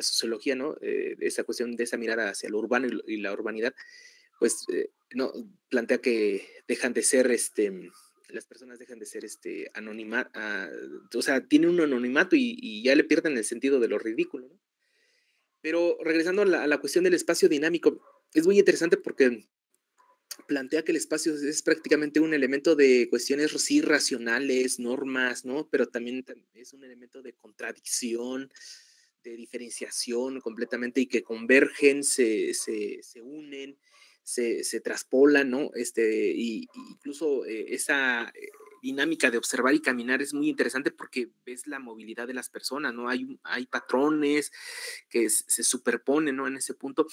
sociología, ¿no? Eh, esa cuestión de esa mirada hacia lo urbano y, la urbanidad, pues, eh, no, plantea que dejan de ser, este, las personas dejan de ser, este, anonimato, ah, o sea, tiene un anonimato y, ya le pierden el sentido de lo ridículo, ¿no? Pero regresando a la, a la cuestión del espacio dinámico, es muy interesante porque plantea que el espacio es prácticamente un elemento de cuestiones irracionales racionales, normas, ¿no? Pero también es un elemento de contradicción, de diferenciación completamente y que convergen, se, se, unen, se, se traspolan, ¿no? Este, y, incluso eh, esa eh, dinámica de observar y caminar es muy interesante porque ves la movilidad de las personas, ¿no? Hay, hay patrones que se superponen, ¿no? En ese punto.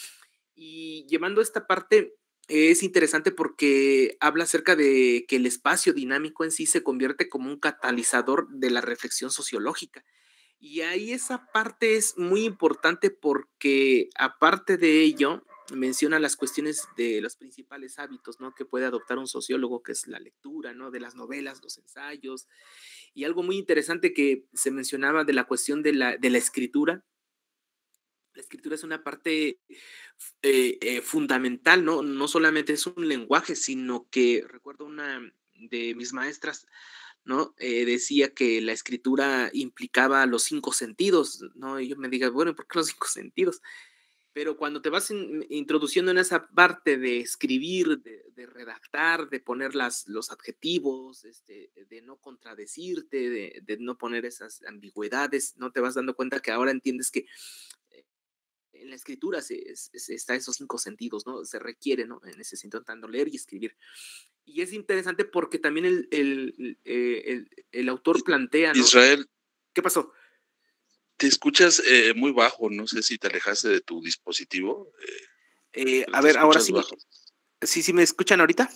Y llevando esta parte es interesante porque habla acerca de que el espacio dinámico en sí se convierte como un catalizador de la reflexión sociológica. Y ahí esa parte es muy importante porque aparte de ello, menciona las cuestiones de los principales hábitos ¿no? que puede adoptar un sociólogo, que es la lectura ¿no? de las novelas, los ensayos, y algo muy interesante que se mencionaba de la cuestión de la, de la escritura, la escritura es una parte eh, eh, fundamental, ¿no? No solamente es un lenguaje, sino que recuerdo una de mis maestras, ¿no? Eh, decía que la escritura implicaba los cinco sentidos, ¿no? Y yo me diga, bueno, ¿por qué los cinco sentidos? Pero cuando te vas introduciendo en esa parte de escribir, de, redactar, de poner los adjetivos, este, de no contradecirte, de, no poner esas ambigüedades, no te vas dando cuenta que ahora entiendes que en la escritura está esos cinco sentidos, ¿no? Se requiere, ¿no? En ese sentido, tanto leer y escribir. Y es interesante porque también el, el, eh, el, autor plantea. ¿no? Israel. ¿Qué pasó? Te escuchas eh, muy bajo, no sé si te alejaste de tu dispositivo. Eh, a ver, ahora sí. ¿Sí, sí me escuchan ahorita?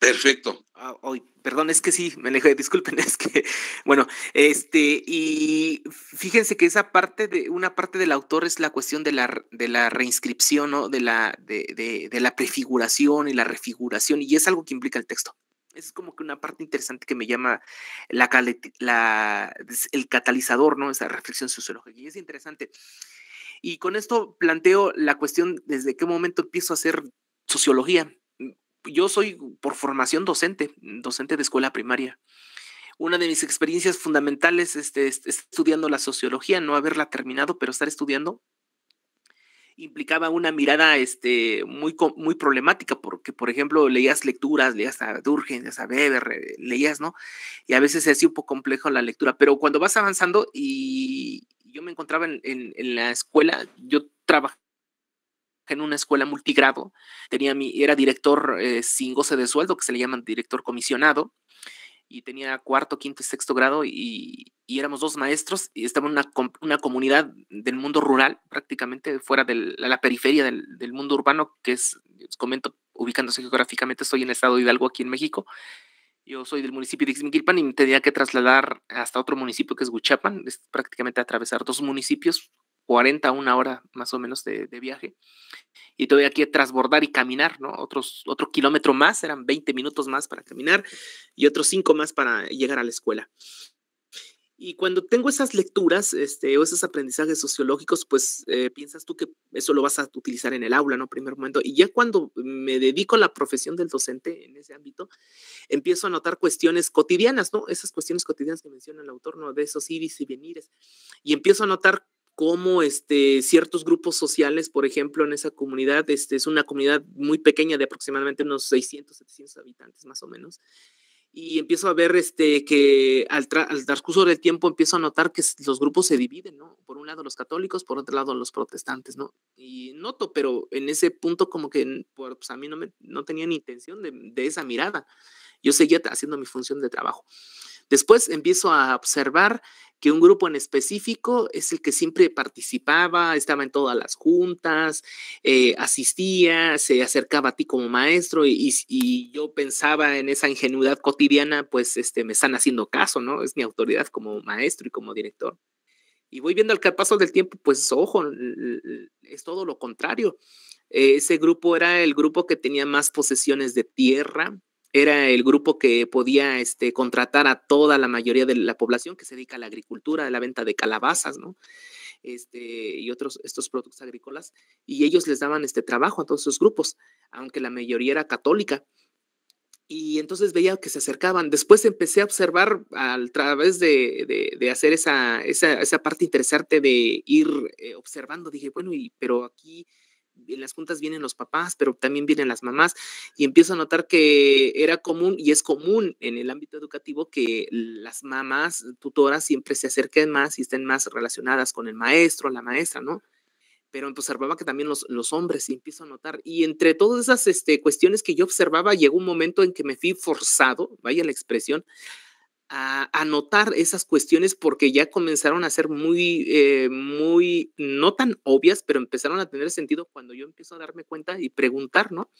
Perfecto. Ah, perdón, es que sí, me alejé, disculpen, es que, bueno, este, y fíjense que esa parte de, una parte del autor es la cuestión de la, de la reinscripción, ¿no? De la, de, de, de la prefiguración y la refiguración, y es algo que implica el texto. Es como que una parte interesante que me llama la, la el catalizador, ¿no? Esa reflexión sociológica, y es interesante. Y con esto planteo la cuestión desde qué momento empiezo a hacer sociología, yo soy por formación docente, mm, docente de escuela primaria. Una de mis experiencias fundamentales este, estudiando la sociología, no haberla terminado, pero estar estudiando implicaba una mirada este, muy, muy problemática, porque, por ejemplo, leías lecturas, leías a Durgen, leías a Weber, leías, ¿no? Y a veces se hacía un poco complejo la lectura, pero cuando vas avanzando y yo me encontraba en, en la escuela, yo trabajaba en una escuela multigrado. Tenía mi, era director eh, sin goce de sueldo, que se le llaman director comisionado, y tenía cuarto, quinto y sexto grado, y, y éramos dos maestros, y estábamos en una, una, comunidad del mundo rural, prácticamente fuera de la periferia del, del, mundo urbano, que es, os comento, ubicándose geográficamente, estoy en el estado de Hidalgo, aquí en México. Yo soy del municipio de Ixmiquilpan y me tenía que trasladar hasta otro municipio que es Huchapan, es prácticamente atravesar dos municipios 40, una hora más o menos de, viaje. Y todavía que trasbordar y caminar, ¿no? Otros, otro kilómetro más, eran 20 minutos más para caminar y otros 5 más para llegar a la escuela. Y cuando tengo esas lecturas este, o esos aprendizajes sociológicos, pues eh, piensas tú que eso lo vas a utilizar en el aula, ¿no? Primer momento. Y ya cuando me dedico a la profesión del docente en ese ámbito, empiezo a notar cuestiones cotidianas, ¿no? Esas cuestiones cotidianas que menciona el autor, ¿no? De esos iris y venires. Y empiezo a notar cómo este, ciertos grupos sociales, por ejemplo, en esa comunidad, este, es una comunidad muy pequeña de aproximadamente unos 600, 700 habitantes más o menos, y empiezo a ver este, que al, transcurso del tiempo empiezo a notar que los grupos se dividen, ¿no? Por un lado los católicos, por otro lado los protestantes, ¿no? Y noto, pero en ese punto como que pues a mí no, me, no tenía ni intención de, de esa mirada. Yo seguía haciendo mi función de trabajo. Después empiezo a observar que un grupo en específico es el que siempre participaba, estaba en todas las juntas, eh, asistía, se acercaba a ti como maestro y, yo pensaba en esa ingenuidad cotidiana, pues este, me están haciendo caso, ¿no? Es mi autoridad como maestro y como director. Y voy viendo al paso del tiempo, pues ojo, es todo lo contrario. ese grupo era el grupo que tenía más posesiones de tierra, era el grupo que podía este, contratar a toda la mayoría de la población que se dedica a la agricultura, a la venta de calabazas, ¿no? Este, y otros estos productos agrícolas, y ellos les daban este trabajo a todos esos grupos, aunque la mayoría era católica. Y entonces veía que se acercaban. Después empecé a observar a través de, hacer esa, parte interesante de ir eh, observando. Dije, bueno, pero aquí en las juntas vienen los papás, pero también vienen las mamás, y empiezo a notar que era común y es común en el ámbito educativo que las mamás tutoras siempre se acerquen más y estén más relacionadas con el maestro, la maestra, ¿no? Pero observaba que también los, hombres, y empiezo a notar, y entre todas esas este, cuestiones que yo observaba, llegó un momento en que me fui forzado, vaya la expresión, a anotar esas cuestiones porque ya comenzaron a ser muy, eh, muy, no tan obvias, pero empezaron a tener sentido cuando yo empiezo a darme cuenta y preguntar, ¿no?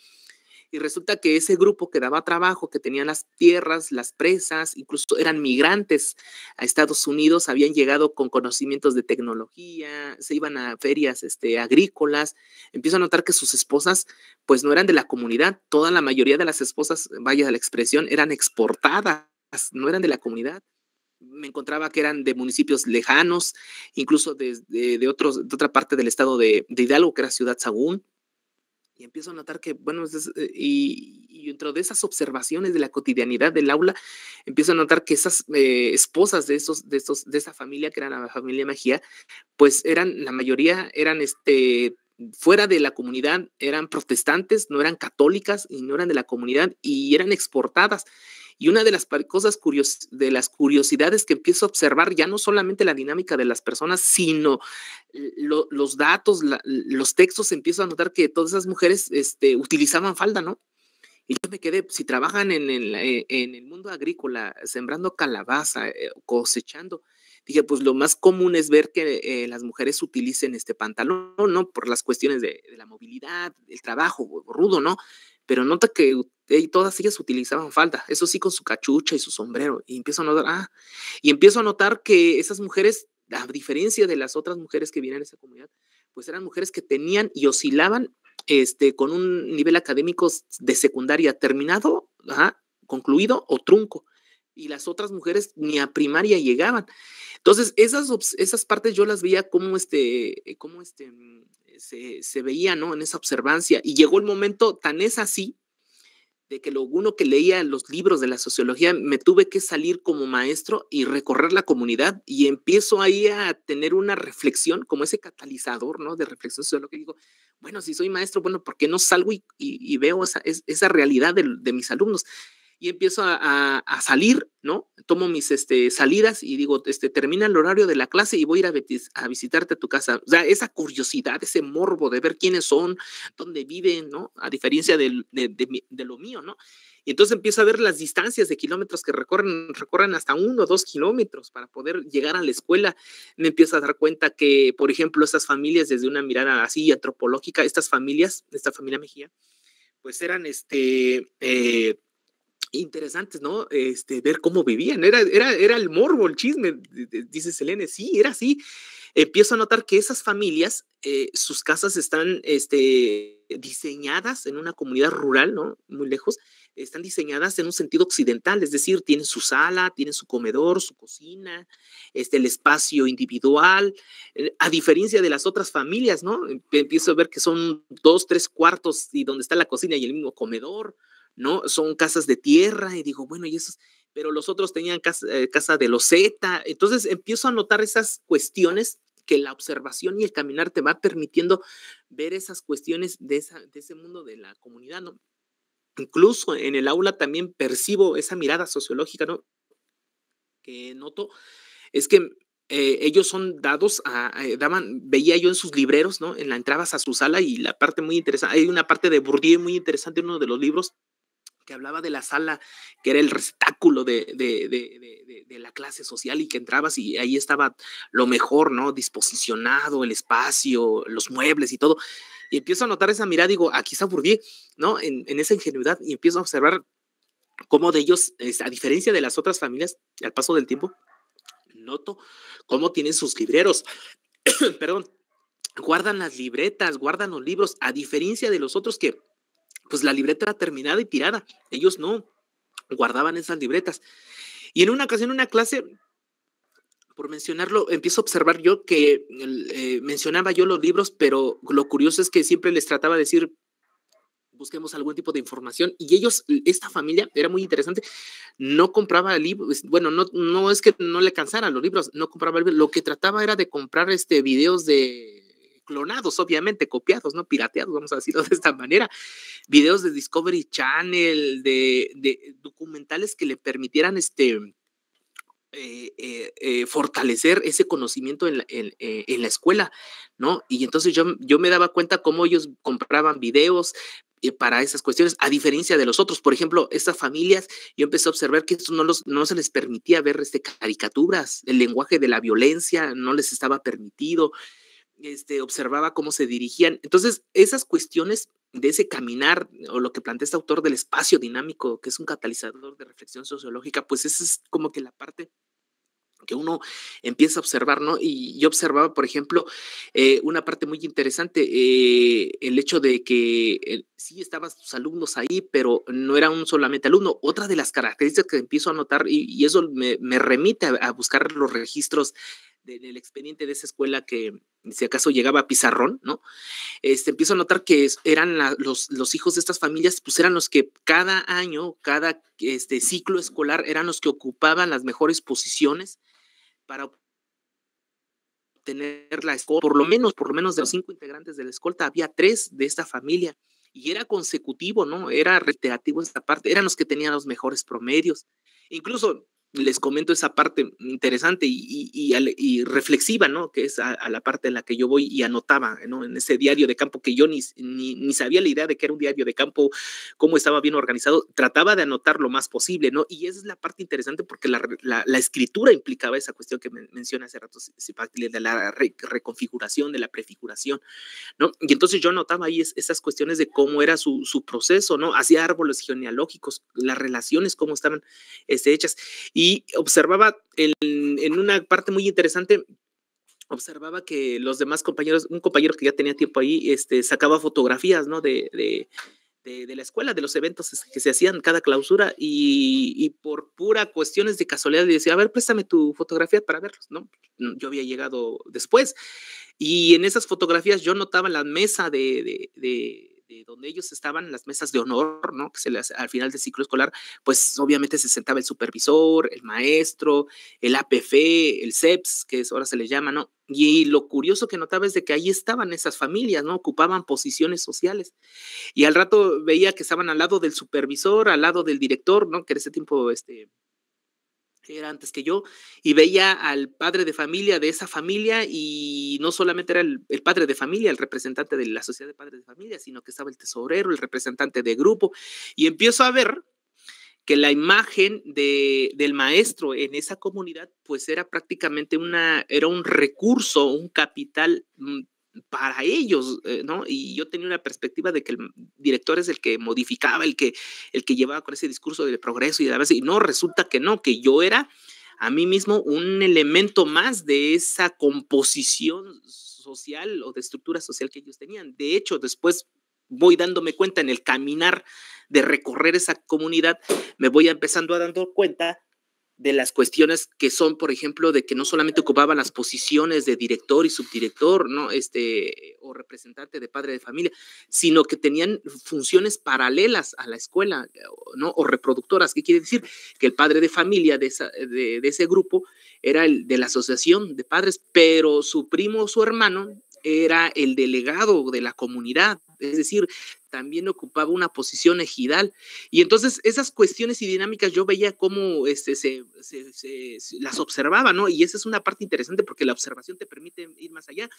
Y resulta que ese grupo que daba trabajo, que tenían las tierras, las presas, incluso eran migrantes a Estados Unidos, habían llegado con conocimientos de tecnología, se iban a ferias este, agrícolas. Empiezo a notar que sus esposas, pues no eran de la comunidad, toda la mayoría de las esposas, vaya la expresión, eran exportadas no eran de la comunidad. Me encontraba que eran de municipios lejanos, incluso de, otros, de otra parte del estado de, Hidalgo, que era Ciudad Sagún. Y empiezo a notar que, bueno, y, dentro de esas observaciones de la cotidianidad del aula, empiezo a notar que esas eh, esposas de, esos, de, de esa familia, que era la familia Magía, pues eran, la mayoría eran este, fuera de la comunidad, eran protestantes, no eran católicas y no eran de la comunidad y eran exportadas. Y una de las cosas curiosas, de las curiosidades que empiezo a observar, ya no solamente la dinámica de las personas, sino los datos, los textos, empiezo a notar que todas esas mujeres este, utilizaban falda, ¿no? Y yo me quedé, si trabajan en el, eh, en el mundo agrícola, sembrando calabaza, eh, cosechando, dije, pues lo más común es ver que eh, las mujeres utilicen este pantalón, ¿no? Por las cuestiones de, de la movilidad, el trabajo, rudo, ¿no? Pero nota que y todas ellas utilizaban falda, eso sí con su cachucha y su sombrero, y empiezo a notar, ah, y empiezo a notar que esas mujeres, a diferencia de las otras mujeres que vienen en esa comunidad, pues eran mujeres que tenían y oscilaban este, con un nivel académico de secundaria terminado, concluido o trunco, y las otras mujeres ni a primaria llegaban. Entonces, esas, esas partes yo las veía como este, como este, mm, se, veía, ¿no? En esa observancia. Y llegó el momento, tan es así, de que lo uno que leía los libros de la sociología, me tuve que salir como maestro y recorrer la comunidad y empiezo ahí a tener una reflexión, como ese catalizador, ¿no? De reflexión sociológica lo que digo, bueno, si soy maestro, bueno, ¿por qué no salgo y, veo esa, esa realidad de, de mis alumnos? y empiezo a, salir, ¿no? Tomo mis este, salidas y digo, este, termina el horario de la clase y voy a ir a, visitarte a tu casa. O sea, esa curiosidad, ese morbo de ver quiénes son, dónde viven, ¿no? A diferencia de, lo mío, ¿no? Y entonces empiezo a ver las distancias de kilómetros que recorren, recorren hasta uno o dos kilómetros para poder llegar a la escuela. Me empiezo a dar cuenta que, por ejemplo, estas familias, desde una mirada así antropológica, estas familias, esta familia Mejía, pues eran este... Eh, interesantes, ¿no? Este, ver cómo vivían. Era, era, era el morbo, el chisme, dice Selene. Sí, era así. Empiezo a notar que esas familias, eh, sus casas están este, diseñadas en una comunidad rural, ¿no? Muy lejos. Están diseñadas en un sentido occidental, es decir, tienen su sala, tienen su comedor, su cocina, este, el espacio individual, eh, a diferencia de las otras familias, ¿no? Empiezo a ver que son dos, tres cuartos y donde está la cocina y el mismo comedor ¿no? Son casas de tierra y digo, bueno, y esos, pero los otros tenían eh, casa, de los de Entonces empiezo a notar esas cuestiones que la observación y el caminar te va permitiendo ver esas cuestiones de, ese mundo de la comunidad, ¿no? Incluso en el aula también percibo esa mirada sociológica, ¿no? Que noto es que eh, ellos son dados a, eh, daban, veía yo en sus libreros, ¿no? En la entrabas a su sala y la parte muy interesante, hay una parte de Bourdieu muy interesante en uno de los libros que hablaba de la sala, que era el restáculo de, la clase social y que entrabas y ahí estaba lo mejor, ¿no? Disposicionado, el espacio, los muebles y todo. Y empiezo a notar esa mirada, digo, aquí está Bourdieu, ¿no? En, en esa ingenuidad y empiezo a observar cómo de ellos, a diferencia de las otras familias, al paso del tiempo, noto cómo tienen sus libreros, perdón, guardan las libretas, guardan los libros, a diferencia de los otros que pues la libreta era terminada y tirada. Ellos no guardaban esas libretas. Y en una ocasión, en una clase, por mencionarlo, empiezo a observar yo que eh, mencionaba yo los libros, pero lo curioso es que siempre les trataba de decir, busquemos algún tipo de información. Y ellos, esta familia, era muy interesante, no compraba libros, bueno, no, no es que no le cansaran los libros, no compraba libros, lo que trataba era de comprar este, videos de clonados, obviamente, copiados, no pirateados, vamos a decirlo de esta manera, videos de Discovery Channel, de, documentales que le permitieran este, eh, eh, eh, fortalecer ese conocimiento en la, escuela, ¿no? Y entonces yo, yo me daba cuenta cómo ellos compraban videos para esas cuestiones, a diferencia de los otros. Por ejemplo, estas familias, yo empecé a observar que esto no, los, no se les permitía ver este, caricaturas, el lenguaje de la violencia no les estaba permitido, este, observaba cómo se dirigían. Entonces, esas cuestiones de ese caminar, o lo que plantea este autor del espacio dinámico, que es un catalizador de reflexión sociológica, pues esa es como que la parte que uno empieza a observar, ¿no? Y yo observaba, por ejemplo, eh, una parte muy interesante, eh, el hecho de que eh, sí estaban sus alumnos ahí, pero no era un solamente alumno. Otra de las características que empiezo a notar, y, eso me, remite a, buscar los registros del expediente de esa escuela que si acaso llegaba a Pizarrón, ¿no? Este, empiezo a notar que eran los, hijos de estas familias, pues eran los que cada año, cada este, ciclo escolar, eran los que ocupaban las mejores posiciones para tener la escolta. Por lo menos, por lo menos de los cinco integrantes de la escolta, había tres de esta familia. Y era consecutivo, ¿no? Era reiterativo esta parte. Eran los que tenían los mejores promedios. Incluso les comento esa parte interesante y, reflexiva, ¿no? Que es a, la parte en la que yo voy y anotaba, ¿no? En ese diario de campo que yo ni, ni, sabía la idea de que era un diario de campo, cómo estaba bien organizado, trataba de anotar lo más posible, ¿no? Y esa es la parte interesante porque la, escritura implicaba esa cuestión que me menciona hace rato, de la reconfiguración, de la prefiguración, ¿no? Y entonces yo anotaba ahí esas cuestiones de cómo era su, proceso, ¿no? Hacía árboles genealógicos, las relaciones, cómo estaban este, hechas y observaba en, una parte muy interesante observaba que los demás compañeros, un compañero que ya tenía tiempo ahí, este, sacaba fotografías, ¿no? De, de, la escuela, de los eventos que se hacían cada clausura y, por pura cuestiones de casualidad le decía, a ver, préstame tu fotografía para verlos, ¿no? Yo había llegado después y en esas fotografías yo notaba la mesa de, donde ellos estaban, las mesas de honor, ¿no? se al final del ciclo escolar, pues obviamente se sentaba el supervisor, el maestro, el APF, el CEPS, que es, ahora se les llama, ¿no? Y lo curioso que notaba es de que ahí estaban esas familias, ¿no? Ocupaban posiciones sociales. Y al rato veía que estaban al lado del supervisor, al lado del director, ¿no? Que en ese tiempo, este, que era antes que yo, y veía al padre de familia de esa familia y no solamente era el, padre de familia, el representante de la sociedad de padres de familia, sino que estaba el tesorero, el representante de grupo, y empiezo a ver que la imagen de, del maestro en esa comunidad pues era prácticamente una, era un recurso, un capital mm, para ellos, eh, ¿no? Y yo tenía una perspectiva de que el director es el que modificaba, el que, el que llevaba con ese discurso del progreso y de la vez, y no, resulta que no, que yo era a mí mismo un elemento más de esa composición social o de estructura social que ellos tenían. De hecho, después voy dándome cuenta en el caminar de recorrer esa comunidad, me voy empezando a dar cuenta de las cuestiones que son, por ejemplo, de que no solamente ocupaban las posiciones de director y subdirector, ¿no? Este, o representante de padre de familia, sino que tenían funciones paralelas a la escuela, ¿no? O reproductoras, ¿qué quiere decir? Que el padre de familia de, de ese grupo era el de la asociación de padres, pero su primo o su hermano era el delegado de la comunidad, es decir, también ocupaba una posición ejidal. Y entonces esas cuestiones y dinámicas yo veía cómo este, se, las observaba, ¿no? Y esa es una parte interesante porque la observación te permite ir más allá.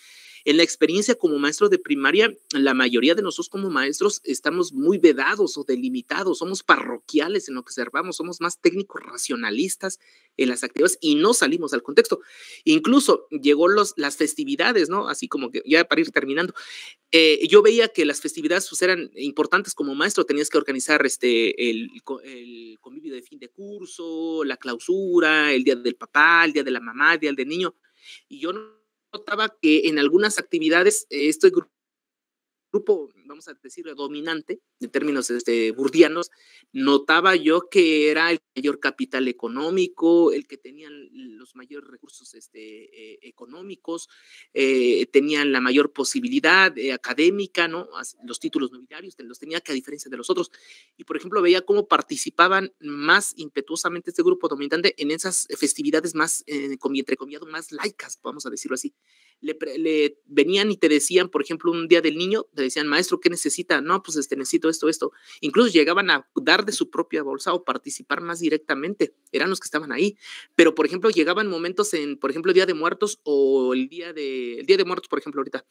En la experiencia como maestro de primaria, la mayoría de nosotros como maestros estamos muy vedados o delimitados, somos parroquiales en lo que observamos, somos más técnicos racionalistas en las actividades y no salimos al contexto. Incluso llegó los, las festividades, ¿no? Así como que ya para ir terminando, eh, yo veía que las festividades pues, eran importantes como maestro, tenías que organizar este, el, el, convivio de fin de curso, la clausura, el día del papá, el día de la mamá, el día del niño. Y yo notaba que en algunas actividades eh, este grupo grupo, vamos a decirlo, dominante, en términos este, burdianos, notaba yo que era el mayor capital económico, el que tenían los mayores recursos este, e, económicos, eh, tenían la mayor posibilidad eh, académica, ¿no? los títulos nobiliarios los tenía que a diferencia de los otros. Y, por ejemplo, veía cómo participaban más impetuosamente este grupo dominante en esas festividades más, eh, entre comillas, más laicas, vamos a decirlo así le, venían y te decían, por ejemplo, un día del niño, te decían, maestro, ¿qué necesita? No, pues este, necesito esto, esto. Incluso llegaban a dar de su propia bolsa o participar más directamente, eran los que estaban ahí. Pero, por ejemplo, llegaban momentos en, por ejemplo, Día de Muertos o el Día de, el día de Muertos, por ejemplo, ahorita,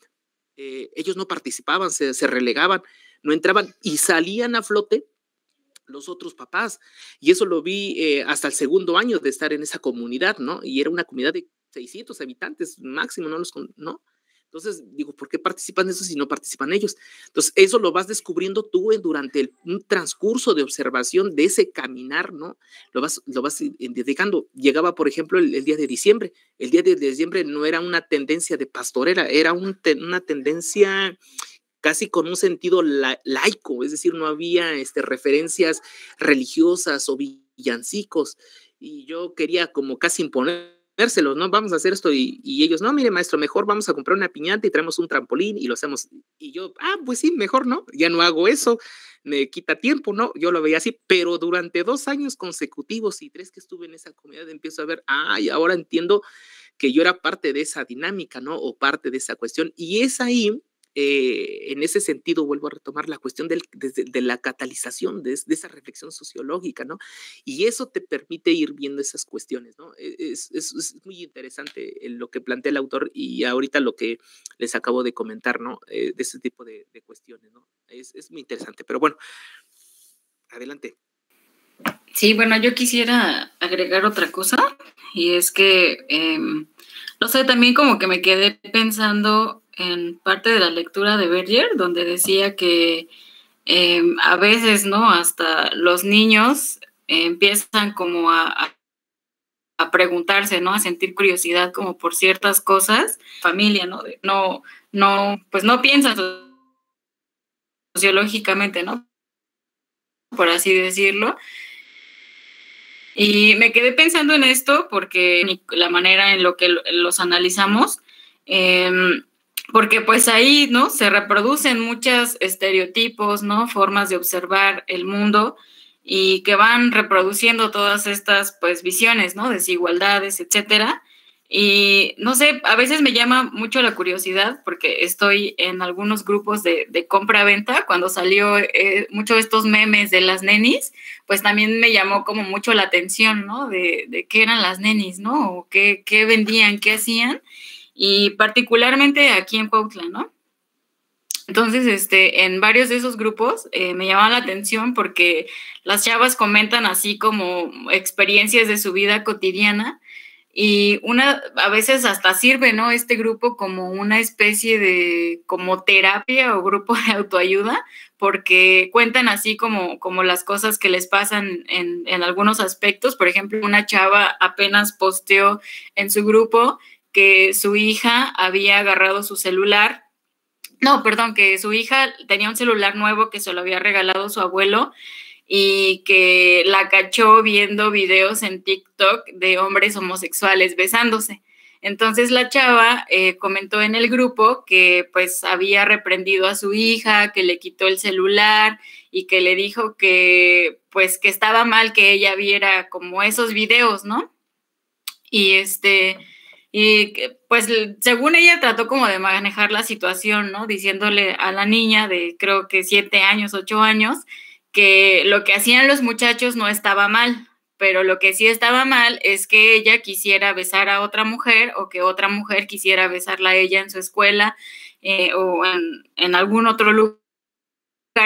eh, ellos no participaban, se, relegaban, no entraban y salían a flote los otros papás. Y eso lo vi eh, hasta el segundo año de estar en esa comunidad, ¿no? Y era una comunidad de 600 habitantes máximo, no los, ¿no? Entonces, digo, ¿por qué participan esos si no participan ellos? Entonces, eso lo vas descubriendo tú durante el, un transcurso de observación de ese caminar, ¿no? Lo vas, lo vas dedicando. Llegaba, por ejemplo, el, día de diciembre. El día de diciembre no era una tendencia de pastorera, era una tendencia casi con un sentido laico, es decir, no había este, referencias religiosas o villancicos. Y yo quería como casi imponer ¿no? Vamos a hacer esto y, ellos, no, mire maestro, mejor vamos a comprar una piñata y traemos un trampolín y lo hacemos. Y yo, ah, pues sí, mejor no, ya no hago eso, me quita tiempo, ¿no? Yo lo veía así, pero durante dos años consecutivos y tres que estuve en esa comunidad empiezo a ver, ah, y ahora entiendo que yo era parte de esa dinámica, ¿no? O parte de esa cuestión. Y es ahí eh, en ese sentido vuelvo a retomar la cuestión de, la catalización de, esa reflexión sociológica, ¿no? Y eso te permite ir viendo esas cuestiones, ¿no? E, es, muy interesante lo que plantea el autor y ahorita lo que les acabo de comentar, ¿no? Eh, de ese tipo de, cuestiones, ¿no? Es, muy interesante, pero bueno, adelante. Sí, bueno, yo quisiera agregar otra cosa y es que, em, no sé, también como que me quedé pensando en parte de la lectura de Berger, donde decía que em, a veces, ¿no? Hasta los niños empiezan como a, preguntarse, ¿no? A sentir curiosidad como por ciertas cosas. Familia, ¿no? No, no, pues no piensan sociológicamente, ¿no? Por así decirlo. Y me quedé pensando en esto porque la manera en lo que los analizamos, em, porque pues ahí, ¿no? Se reproducen muchos estereotipos, ¿no? Formas de observar el mundo y que van reproduciendo todas estas, pues, visiones, ¿no? Desigualdades, etcétera. Y no sé, a veces me llama mucho la curiosidad porque estoy en algunos grupos de, de compra-venta. Cuando salió eh, mucho de estos memes de las nenis, pues también me llamó como mucho la atención, ¿no? De, de qué eran las nenis, ¿no? qué, qué vendían, qué hacían y particularmente aquí en Cuautla, ¿no? Entonces, este, en varios de esos grupos eh, me llamaba la atención porque las chavas comentan así como experiencias de su vida cotidiana y una a veces hasta sirve, ¿no? Este grupo como una especie de como terapia o grupo de autoayuda porque cuentan así como, como las cosas que les pasan en, en algunos aspectos. Por ejemplo, una chava apenas posteó en su grupo que su hija había agarrado su celular, no, perdón, que su hija tenía un celular nuevo que se lo había regalado su abuelo y que la cachó viendo videos en TikTok de hombres homosexuales besándose. Entonces la chava eh, comentó en el grupo que pues había reprendido a su hija, que le quitó el celular y que le dijo que pues que estaba mal que ella viera como esos videos, ¿no? Y este, y pues según ella trató como de manejar la situación, ¿no? Diciéndole a la niña de creo que siete años, ocho años, que lo que hacían los muchachos no estaba mal, pero lo que sí estaba mal es que ella quisiera besar a otra mujer o que otra mujer quisiera besarla a ella en su escuela eh, o en, algún otro lugar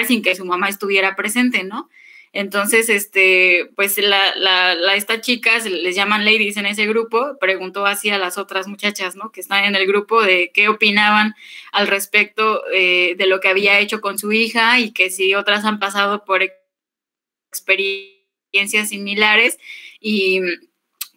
sin que su mamá estuviera presente, ¿no? Entonces, este, pues la, estas chicas, les llaman ladies en ese grupo, preguntó así a las otras muchachas, ¿no? Que están en el grupo de qué opinaban al respecto eh, de lo que había hecho con su hija y que si otras han pasado por experiencias similares y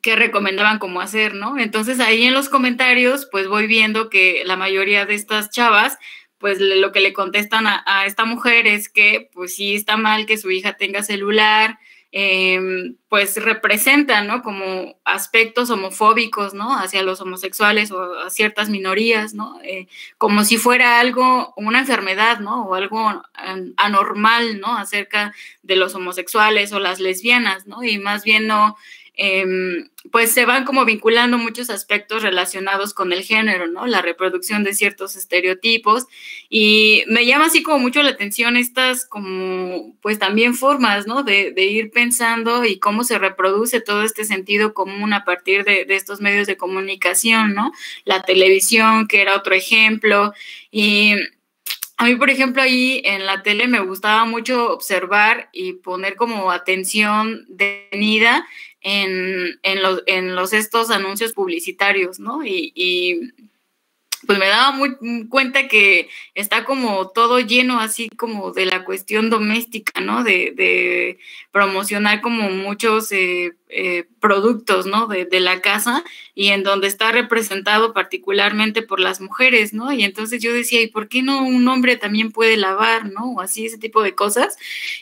qué recomendaban cómo hacer, ¿no? Entonces ahí en los comentarios, pues voy viendo que la mayoría de estas chavas, pues lo que le contestan a, esta mujer es que pues sí está mal que su hija tenga celular, em, pues representa, ¿no? Como aspectos homofóbicos, ¿no? Hacia los homosexuales o a ciertas minorías, ¿no? Eh, como si fuera algo, una enfermedad, ¿no? O algo anormal, ¿no? Acerca de los homosexuales o las lesbianas, ¿no? Y más bien no Em, pues se van como vinculando muchos aspectos relacionados con el género, ¿no? La reproducción de ciertos estereotipos y me llama así como mucho la atención estas como, pues también formas, ¿no? De, ir pensando y cómo se reproduce todo este sentido común a partir de, de estos medios de comunicación, ¿no? La televisión, que era otro ejemplo, y a mí, por ejemplo, ahí en la tele me gustaba mucho observar y poner como atención detenida en, en, los, en los, estos anuncios publicitarios, ¿no? Y, pues me daba muy mm, cuenta que está como todo lleno así como de la cuestión doméstica, ¿no? de promocionar como muchos eh, eh, productos, ¿no? De, la casa y en donde está representado particularmente por las mujeres, ¿no? Y entonces yo decía, ¿y por qué no un hombre también puede lavar, ¿no? O así, ese tipo de cosas.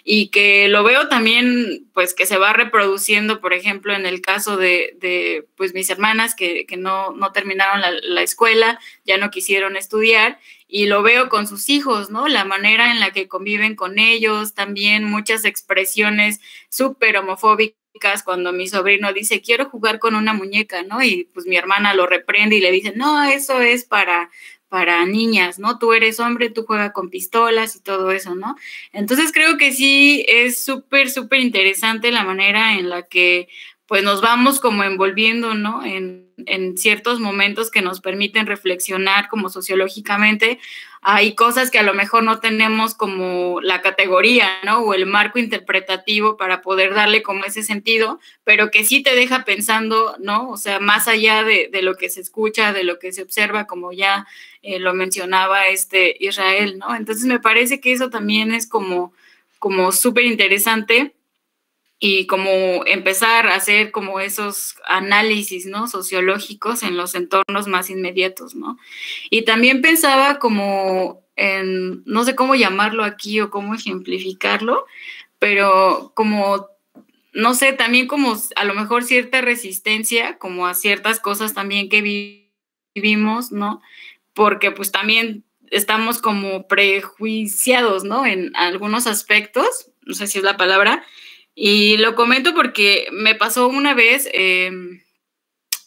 Y que lo veo también, pues, que se va reproduciendo, por ejemplo, en el caso de, pues, mis hermanas que, no, no, terminaron la escuela, ya no quisieron estudiar y lo veo con sus hijos, ¿no? La manera en la que conviven con ellos, también muchas expresiones súper homofóbicas cuando mi sobrino dice, quiero jugar con una muñeca, ¿no? Y pues mi hermana lo reprende y le dice, no, eso es para para niñas, ¿no? Tú eres hombre, tú juegas con pistolas y todo eso, ¿no? Entonces creo que sí es súper, súper interesante la manera en la que pues nos vamos como envolviendo, ¿no? En, ciertos momentos que nos permiten reflexionar como sociológicamente. Hay cosas que a lo mejor no tenemos como la categoría, ¿no? O el marco interpretativo para poder darle como ese sentido, pero que sí te deja pensando, ¿no? O sea, más allá de, lo que se escucha, de lo que se observa, como ya eh, lo mencionaba este Israel, ¿no? Entonces me parece que eso también es como, como súper interesante y como empezar a hacer como esos análisis, ¿no? Sociológicos en los entornos más inmediatos, ¿no? Y también pensaba como en, no sé cómo llamarlo aquí o cómo ejemplificarlo, pero como, no sé, también como a lo mejor cierta resistencia, como a ciertas cosas también que vivimos, ¿no? Porque pues también estamos como prejuiciados, ¿no? En algunos aspectos, no sé si es la palabra, y lo comento porque me pasó una vez, eh,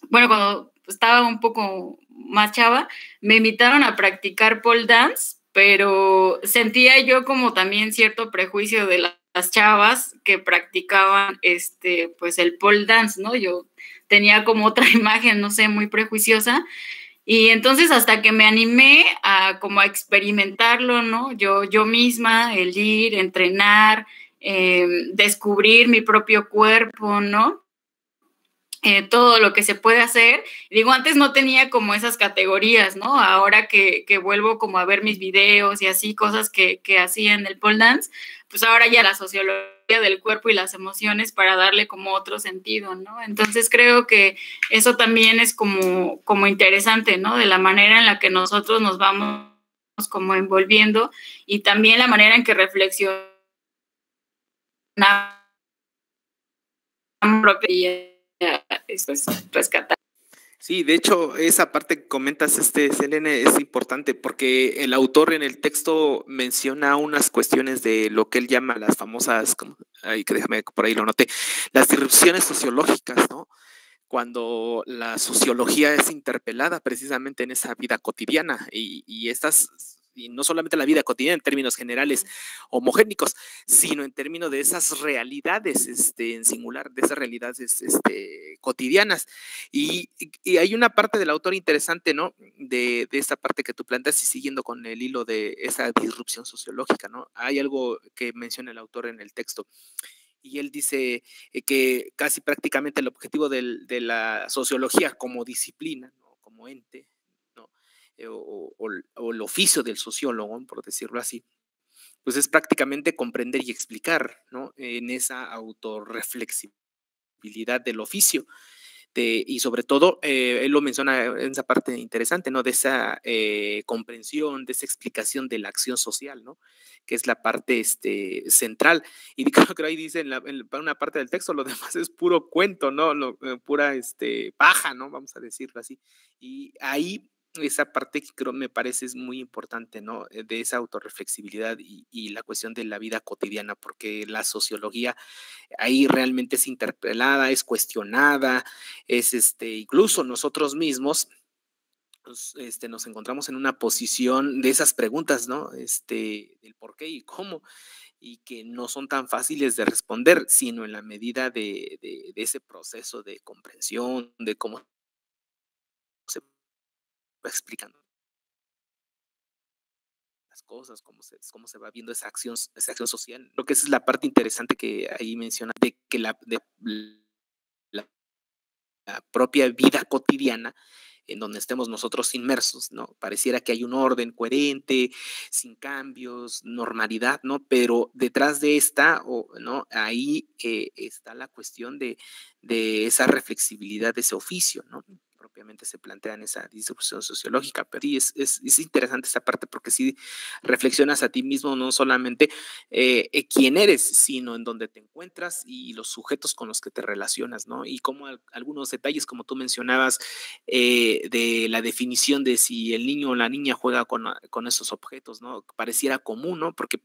bueno, cuando estaba un poco más chava, me invitaron a practicar pole dance, pero sentía yo como también cierto prejuicio de las chavas que practicaban este pues el pole dance, ¿no? Yo tenía como otra imagen, no sé, muy prejuiciosa. Y entonces hasta que me animé a como a experimentarlo, ¿no? Yo yo misma el ir, entrenar, Em, descubrir mi propio cuerpo, ¿no? Eh, todo lo que se puede hacer. Digo, antes no tenía como esas categorías, ¿no? Ahora que, vuelvo como a ver mis videos y así, cosas que, que hacía en el pole dance, pues ahora ya la sociología del cuerpo y las emociones para darle como otro sentido, ¿no? Entonces creo que eso también es como, como interesante, ¿no? De la manera en la que nosotros nos vamos como envolviendo y también la manera en que reflexionamos rescatar. Sí, de hecho, esa parte que comentas, este, Selene, es importante porque el autor en el texto menciona unas cuestiones de lo que él llama las famosas, ay, que déjame por ahí lo note, las disrupciones sociológicas, ¿no? Cuando la sociología es interpelada precisamente en esa vida cotidiana y, y estas y no solamente la vida cotidiana en términos generales homogénicos, sino en términos de esas realidades este, en singular, de esas realidades este, cotidianas. Y, hay una parte del autor interesante, ¿no? De, de esta parte que tú planteas y siguiendo con el hilo de esa disrupción sociológica, ¿no? Hay algo que menciona el autor en el texto y él dice eh, que casi prácticamente el objetivo de la sociología como disciplina, como ente, eh, o, el oficio del sociólogo, por decirlo así, pues es prácticamente comprender y explicar ¿no? en esa autorreflexibilidad del oficio. De, y sobre todo, eh, él lo menciona en esa parte interesante, ¿no? De esa eh, comprensión, de esa explicación de la acción social, ¿no? Que es la parte este, central. Y creo que ahí dice en, una parte del texto, lo demás es puro cuento, ¿no? pura este, paja, ¿no? Vamos a decirlo así. Y ahí esa parte que creo me parece es muy importante, ¿no? Eh, de esa autorreflexibilidad y, y, la cuestión de la vida cotidiana, porque la sociología ahí realmente es interpelada, es cuestionada, es este, incluso nosotros mismos pues, este, nos encontramos en una posición de esas preguntas, ¿no? Este, del por qué y cómo, y que no son tan fáciles de responder, sino en la medida de ese proceso de comprensión, de cómo explicando las cosas, cómo se, cómo se va viendo esa acción, esa acción social. Lo que es la parte interesante que ahí menciona de que la, la, propia vida cotidiana en donde estemos nosotros inmersos, ¿no? Pareciera que hay un orden coherente, sin cambios, normalidad, ¿no? Pero detrás de esta, ¿no? Ahí eh, está la cuestión de, de, esa reflexibilidad de ese oficio, ¿no? propiamente se plantea en esa discusión sociológica. Pero sí, es, interesante esa parte porque si reflexionas a ti mismo no solamente eh, eh, quién eres, sino en dónde te encuentras y los sujetos con los que te relacionas, ¿no? Y como algunos detalles, como tú mencionabas, eh, de la definición de si el niño o la niña juega con, con esos objetos, ¿no? Pareciera común, ¿no? Porque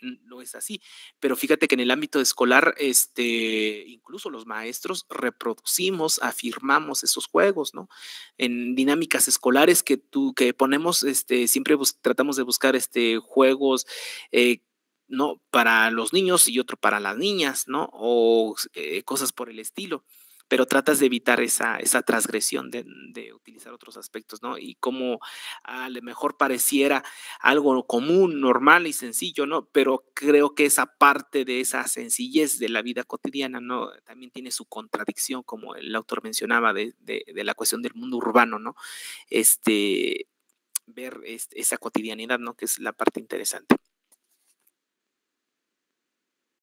no es así. Pero fíjate que en el ámbito escolar, este, incluso los maestros reproducimos, afirmamos esos juegos, ¿no? En dinámicas escolares que tú, que ponemos, este, siempre tratamos de buscar este, juegos. Eh, ¿no? Para los niños y otro para las niñas, ¿no? O eh, cosas por el estilo pero tratas de evitar esa, transgresión de, utilizar otros aspectos, ¿no? Y como a lo mejor pareciera algo común, normal y sencillo, ¿no? Pero creo que esa parte de esa sencillez de la vida cotidiana, ¿no? También tiene su contradicción, como el autor mencionaba, de, de, de la cuestión del mundo urbano, ¿no? Este, ver este, esa cotidianidad, ¿no? Que es la parte interesante.